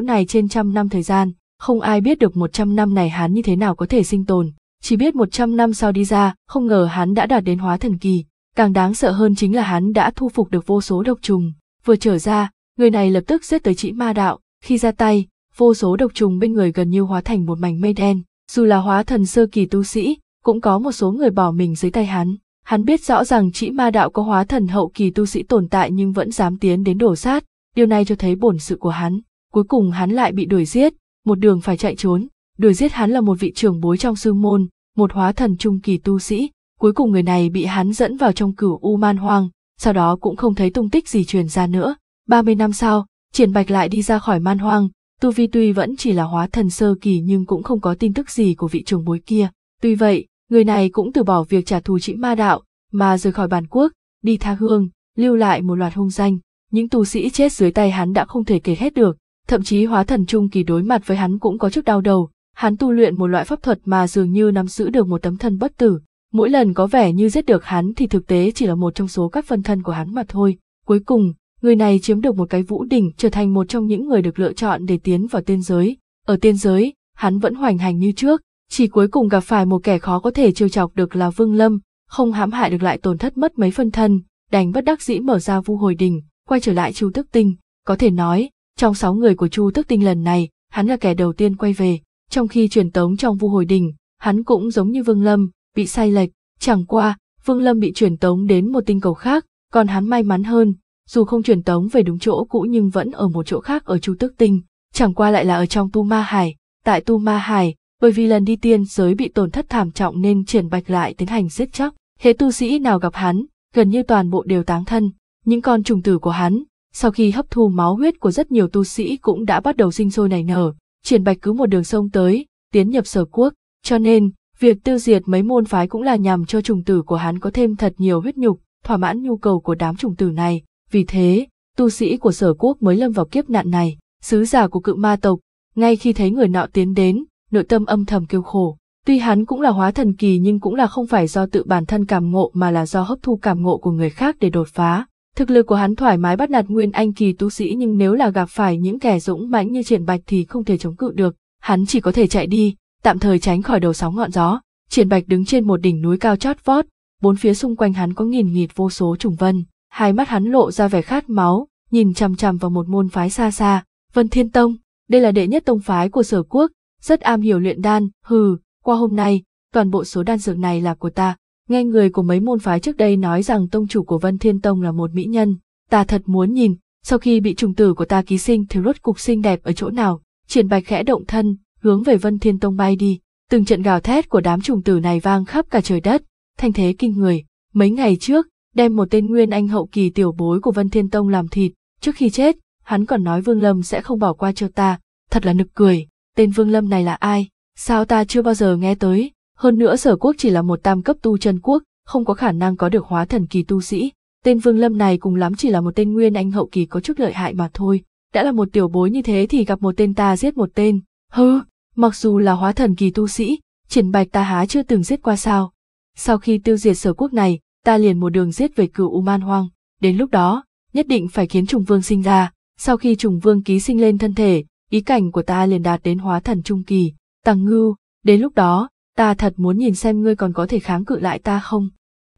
này trên trăm năm thời gian, không ai biết được một trăm năm này hắn như thế nào có thể sinh tồn, chỉ biết một trăm năm sau đi ra, không ngờ hắn đã đạt đến hóa thần kỳ, Càng đáng sợ hơn chính là hắn đã thu phục được vô số độc trùng. Vừa trở ra, người này lập tức giết tới chỉ ma đạo, khi ra tay, vô số độc trùng bên người gần như hóa thành một mảnh mây đen, dù là hóa thần sơ kỳ tu sĩ, cũng có một số người bỏ mình dưới tay hắn. Hắn biết rõ rằng chỉ ma đạo có hóa thần hậu kỳ tu sĩ tồn tại nhưng vẫn dám tiến đến đổ sát, điều này cho thấy bổn sự của hắn. Cuối cùng hắn lại bị đuổi giết, một đường phải chạy trốn, đuổi giết hắn là một vị trưởng bối trong sư môn, một hóa thần trung kỳ tu sĩ, Cuối cùng người này bị hắn dẫn vào trong cửu U Man Hoang, sau đó cũng không thấy tung tích gì truyền ra nữa. 30 năm sau, Triển Bạch lại đi ra khỏi Man Hoang, Tu Vi tuy vẫn chỉ là hóa thần sơ kỳ nhưng cũng không có tin tức gì của vị trưởng bối kia. Tuy vậy, người này cũng từ bỏ việc trả thù trị ma đạo, mà rời khỏi bản quốc, đi tha hương, lưu lại một loạt hung danh. Những tu sĩ chết dưới tay hắn đã không thể kể hết được, thậm chí hóa thần trung kỳ đối mặt với hắn cũng có chút đau đầu. Hắn tu luyện một loại pháp thuật mà dường như nắm giữ được một tấm thân bất tử, mỗi lần có vẻ như giết được hắn thì thực tế chỉ là một trong số các phân thân của hắn mà thôi. Cuối cùng, người này chiếm được một cái vũ đỉnh trở thành một trong những người được lựa chọn để tiến vào tiên giới. Ở tiên giới, hắn vẫn hoành hành như trước, chỉ cuối cùng gặp phải một kẻ khó có thể trêu chọc được là Vương Lâm, không hãm hại được lại tổn thất mất mấy phân thân, đành bất đắc dĩ mở ra vu hồi đỉnh, quay trở lại Chu Tức Tinh, có thể nói, trong sáu người của Chu Tức Tinh lần này, hắn là kẻ đầu tiên quay về, trong khi truyền tống trong vu hồi đỉnh, hắn cũng giống như Vương Lâm, bị sai lệch, chẳng qua, Vương Lâm bị chuyển tống đến một tinh cầu khác, còn hắn may mắn hơn, dù không chuyển tống về đúng chỗ cũ nhưng vẫn ở một chỗ khác ở Chu Tước Tinh, chẳng qua lại là ở trong Tu Ma Hải. Tại Tu Ma Hải, bởi vì lần đi tiên giới bị tổn thất thảm trọng nên triển bạch lại tiến hành giết chóc, hệ tu sĩ nào gặp hắn, gần như toàn bộ đều táng thân, những con trùng tử của hắn, sau khi hấp thu máu huyết của rất nhiều tu sĩ cũng đã bắt đầu sinh sôi nảy nở, triển bạch cứ một đường sông tới, tiến nhập sở quốc, cho nên, Việc tiêu diệt mấy môn phái cũng là nhằm cho trùng tử của hắn có thêm thật nhiều huyết nhục, thỏa mãn nhu cầu của đám trùng tử này. Vì thế, tu sĩ của sở quốc mới lâm vào kiếp nạn này, sứ giả của cự ma tộc, ngay khi thấy người nọ tiến đến, nội tâm âm thầm kêu khổ. Tuy hắn cũng là hóa thần kỳ nhưng cũng là không phải do tự bản thân cảm ngộ mà là do hấp thu cảm ngộ của người khác để đột phá. Thực lực của hắn thoải mái bắt nạt nguyên anh kỳ tu sĩ nhưng nếu là gặp phải những kẻ dũng mãnh như triển bạch thì không thể chống cự được, hắn chỉ có thể chạy đi, tạm thời tránh khỏi đầu sóng ngọn gió. Triển Bạch đứng trên một đỉnh núi cao chót vót, bốn phía xung quanh hắn có nghìn nghịt vô số trùng vân, hai mắt hắn lộ ra vẻ khát máu, nhìn chằm chằm vào một môn phái xa xa, Vân Thiên Tông, đây là đệ nhất tông phái của Sở Quốc, rất am hiểu luyện đan, hừ, qua hôm nay, toàn bộ số đan dược này là của ta. Nghe người của mấy môn phái trước đây nói rằng tông chủ của Vân Thiên Tông là một mỹ nhân, ta thật muốn nhìn, sau khi bị trùng tử của ta ký sinh thì rốt cục xinh đẹp ở chỗ nào, triển bạch khẽ động thân, hướng về Vân Thiên Tông bay đi, từng trận gào thét của đám trùng tử này vang khắp cả trời đất, thanh thế kinh người. Mấy ngày trước, đem một tên nguyên anh hậu kỳ tiểu bối của Vân Thiên Tông làm thịt, trước khi chết, hắn còn nói Vương Lâm sẽ không bỏ qua cho ta, thật là nực cười, tên Vương Lâm này là ai, sao ta chưa bao giờ nghe tới, hơn nữa sở quốc chỉ là một tam cấp tu chân quốc, không có khả năng có được hóa thần kỳ tu sĩ, tên Vương Lâm này cùng lắm chỉ là một tên nguyên anh hậu kỳ có chút lợi hại mà thôi, đã là một tiểu bối như thế thì gặp một tên ta giết một tên, hừ, mặc dù là hóa thần kỳ tu sĩ, triển bạch ta há chưa từng giết qua sao. Sau khi tiêu diệt sở quốc này, ta liền một đường giết về cửu U Man Hoang, đến lúc đó, nhất định phải khiến trùng vương sinh ra, sau khi trùng vương ký sinh lên thân thể, ý cảnh của ta liền đạt đến hóa thần trung kỳ, tăng ngưu, đến lúc đó, ta thật muốn nhìn xem ngươi còn có thể kháng cự lại ta không.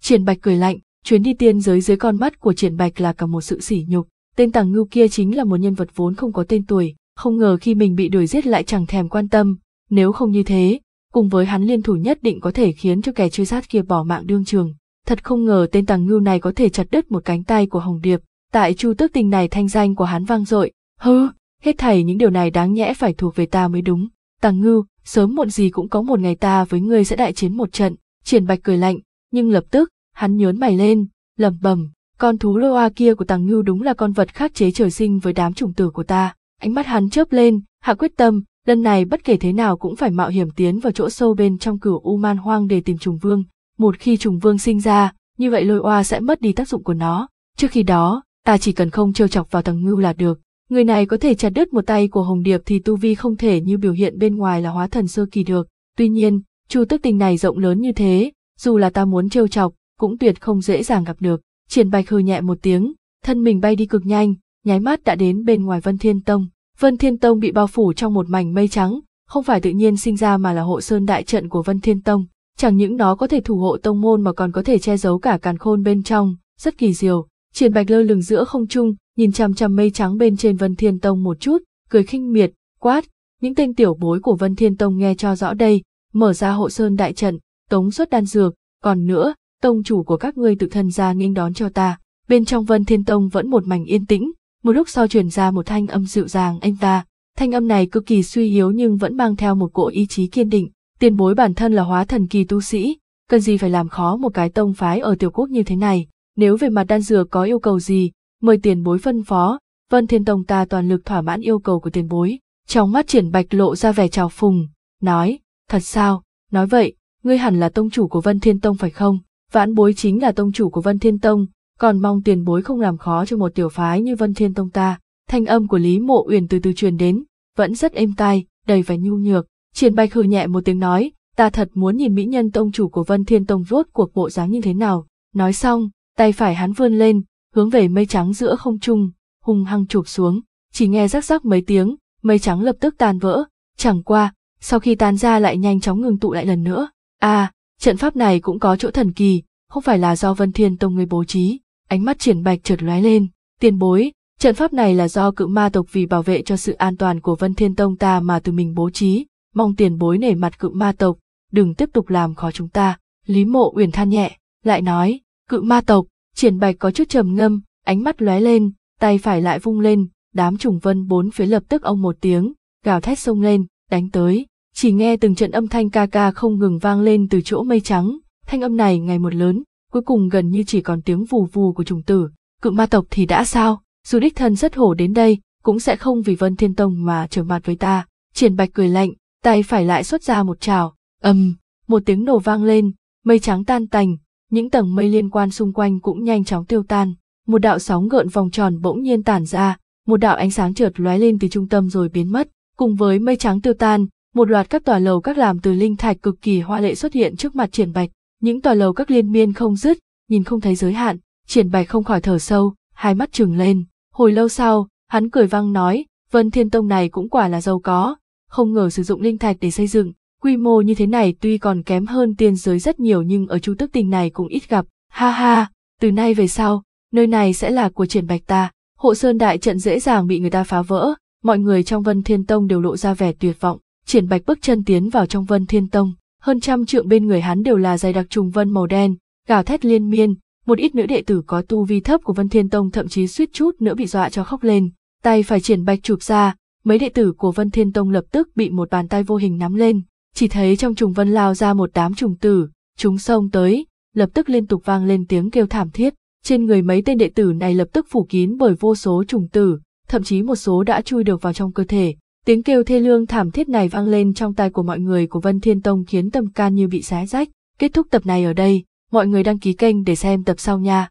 Triển bạch cười lạnh, chuyến đi tiên giới dưới con mắt của triển bạch là cả một sự sỉ nhục, tên tàng ngưu kia chính là một nhân vật vốn không có tên tuổi, không ngờ khi mình bị đuổi giết lại chẳng thèm quan tâm, nếu không như thế, cùng với hắn liên thủ nhất định có thể khiến cho kẻ chơi sát kia bỏ mạng đương trường. Thật không ngờ tên tàng ngưu này có thể chặt đứt một cánh tay của Hồng Điệp, tại chu tước tình này thanh danh của hắn vang dội, hơ, hết thảy những điều này đáng nhẽ phải thuộc về ta mới đúng. Tàng ngưu, sớm muộn gì cũng có một ngày ta với ngươi sẽ đại chiến một trận, triển bạch cười lạnh, nhưng lập tức, hắn nhớn mày lên, lẩm bẩm, con thú loa kia của tàng ngưu đúng là con vật khác chế trời sinh với đám chủng tử của ta. Ánh mắt hắn chớp lên, hạ quyết tâm, lần này bất kể thế nào cũng phải mạo hiểm tiến vào chỗ sâu bên trong cửa u man hoang để tìm trùng vương. Một khi trùng vương sinh ra, như vậy lôi oa sẽ mất đi tác dụng của nó. Trước khi đó, ta chỉ cần không trêu chọc vào thằng ngưu là được. Người này có thể chặt đứt một tay của Hồng Điệp thì tu vi không thể như biểu hiện bên ngoài là hóa thần sơ kỳ được. Tuy nhiên, chu tức tình này rộng lớn như thế, dù là ta muốn trêu chọc, cũng tuyệt không dễ dàng gặp được. Triển Bạch hơi nhẹ một tiếng, thân mình bay đi cực nhanh, nháy mắt đã đến bên ngoài Vân Thiên Tông. Vân Thiên Tông bị bao phủ trong một mảnh mây trắng, không phải tự nhiên sinh ra mà là hộ sơn đại trận của Vân Thiên Tông. Chẳng những nó có thể thủ hộ tông môn mà còn có thể che giấu cả càn khôn bên trong, rất kỳ diệu. Triển Bạch lơ lửng giữa không trung, nhìn chằm chằm mây trắng bên trên Vân Thiên Tông một chút, cười khinh miệt, quát, những tên tiểu bối của Vân Thiên Tông nghe cho rõ đây, mở ra hộ sơn đại trận, tống xuất đan dược, còn nữa, tông chủ của các ngươi tự thân ra nghênh đón cho ta. Bên trong Vân Thiên Tông vẫn một mảnh yên tĩnh, một lúc sau truyền ra một thanh âm dịu dàng anh ta, thanh âm này cực kỳ suy yếu nhưng vẫn mang theo một cỗ ý chí kiên định, tiền bối bản thân là hóa thần kỳ tu sĩ, cần gì phải làm khó một cái tông phái ở tiểu quốc như thế này, nếu về mặt đan dừa có yêu cầu gì, mời tiền bối phân phó, Vân Thiên Tông ta toàn lực thỏa mãn yêu cầu của tiền bối. Trong mắt triển bạch lộ ra vẻ trào phùng, nói, thật sao, nói vậy, ngươi hẳn là tông chủ của Vân Thiên Tông phải không? Vãn bối chính là tông chủ của Vân Thiên Tông, còn mong tiền bối không làm khó cho một tiểu phái như Vân Thiên Tông ta. Thanh âm của Lý Mộ Uyển từ từ truyền đến, vẫn rất êm tai, đầy vẻ nhu nhược. Triển Bạch hừ nhẹ một tiếng nói, ta thật muốn nhìn mỹ nhân tông chủ của Vân Thiên Tông rốt cuộc bộ dáng như thế nào. Nói xong, tay phải hắn vươn lên, hướng về mây trắng giữa không trung, hung hăng chụp xuống, chỉ nghe rắc rắc mấy tiếng, mây trắng lập tức tan vỡ, chẳng qua, sau khi tan ra lại nhanh chóng ngừng tụ lại lần nữa. a à, trận pháp này cũng có chỗ thần kỳ, không phải là do Vân Thiên Tông người bố trí ánh mắt triển bạch chợt lóe lên, tiền bối, trận pháp này là do cự ma tộc vì bảo vệ cho sự an toàn của Vân Thiên Tông ta mà từ mình bố trí, mong tiền bối nể mặt cự ma tộc, đừng tiếp tục làm khó chúng ta, Lý Mộ Uyển than nhẹ, lại nói, cự ma tộc, triển bạch có chút trầm ngâm, ánh mắt lóe lên, tay phải lại vung lên, đám trùng vân bốn phía lập tức ông một tiếng, gào thét sông lên, đánh tới, chỉ nghe từng trận âm thanh ca ca không ngừng vang lên từ chỗ mây trắng, thanh âm này ngày một lớn, cuối cùng gần như chỉ còn tiếng vù vù của trùng tử. Cự ma tộc thì đã sao, dù đích thân rất hổ đến đây, cũng sẽ không vì Vân Thiên Tông mà trở mặt với ta. Triển Bạch cười lạnh, tay phải lại xuất ra một trào, ầm, một tiếng nổ vang lên, mây trắng tan tành, những tầng mây liên quan xung quanh cũng nhanh chóng tiêu tan, một đạo sóng gợn vòng tròn bỗng nhiên tản ra, một đạo ánh sáng chợt lóe lên từ trung tâm rồi biến mất, cùng với mây trắng tiêu tan, một loạt các tòa lầu các làm từ linh thạch cực kỳ hoa lệ xuất hiện trước mặt Triển Bạch, những tòa lầu các liên miên không dứt, nhìn không thấy giới hạn, triển bạch không khỏi thở sâu, hai mắt trừng lên. Hồi lâu sau, hắn cười vang nói, Vân Thiên Tông này cũng quả là giàu có, không ngờ sử dụng linh thạch để xây dựng, quy mô như thế này tuy còn kém hơn tiên giới rất nhiều nhưng ở chu tức tình này cũng ít gặp, ha ha, từ nay về sau, nơi này sẽ là của triển bạch ta, hộ sơn đại trận dễ dàng bị người ta phá vỡ, mọi người trong Vân Thiên Tông đều lộ ra vẻ tuyệt vọng, triển bạch bước chân tiến vào trong Vân Thiên Tông, hơn trăm trượng bên người hắn đều là dày đặc trùng vân màu đen, gào thét liên miên, một ít nữ đệ tử có tu vi thấp của Vân Thiên Tông thậm chí suýt chút nữa bị dọa cho khóc lên, tay phải triển bạch chụp ra, mấy đệ tử của Vân Thiên Tông lập tức bị một bàn tay vô hình nắm lên, chỉ thấy trong trùng vân lao ra một đám trùng tử, chúng xông tới, lập tức liên tục vang lên tiếng kêu thảm thiết, trên người mấy tên đệ tử này lập tức phủ kín bởi vô số trùng tử, thậm chí một số đã chui được vào trong cơ thể, Tiếng kêu thê lương thảm thiết này vang lên trong tai của mọi người của Vân Thiên Tông khiến tâm can như bị xé rách. Kết thúc tập này ở đây, mọi người đăng ký kênh để xem tập sau nha.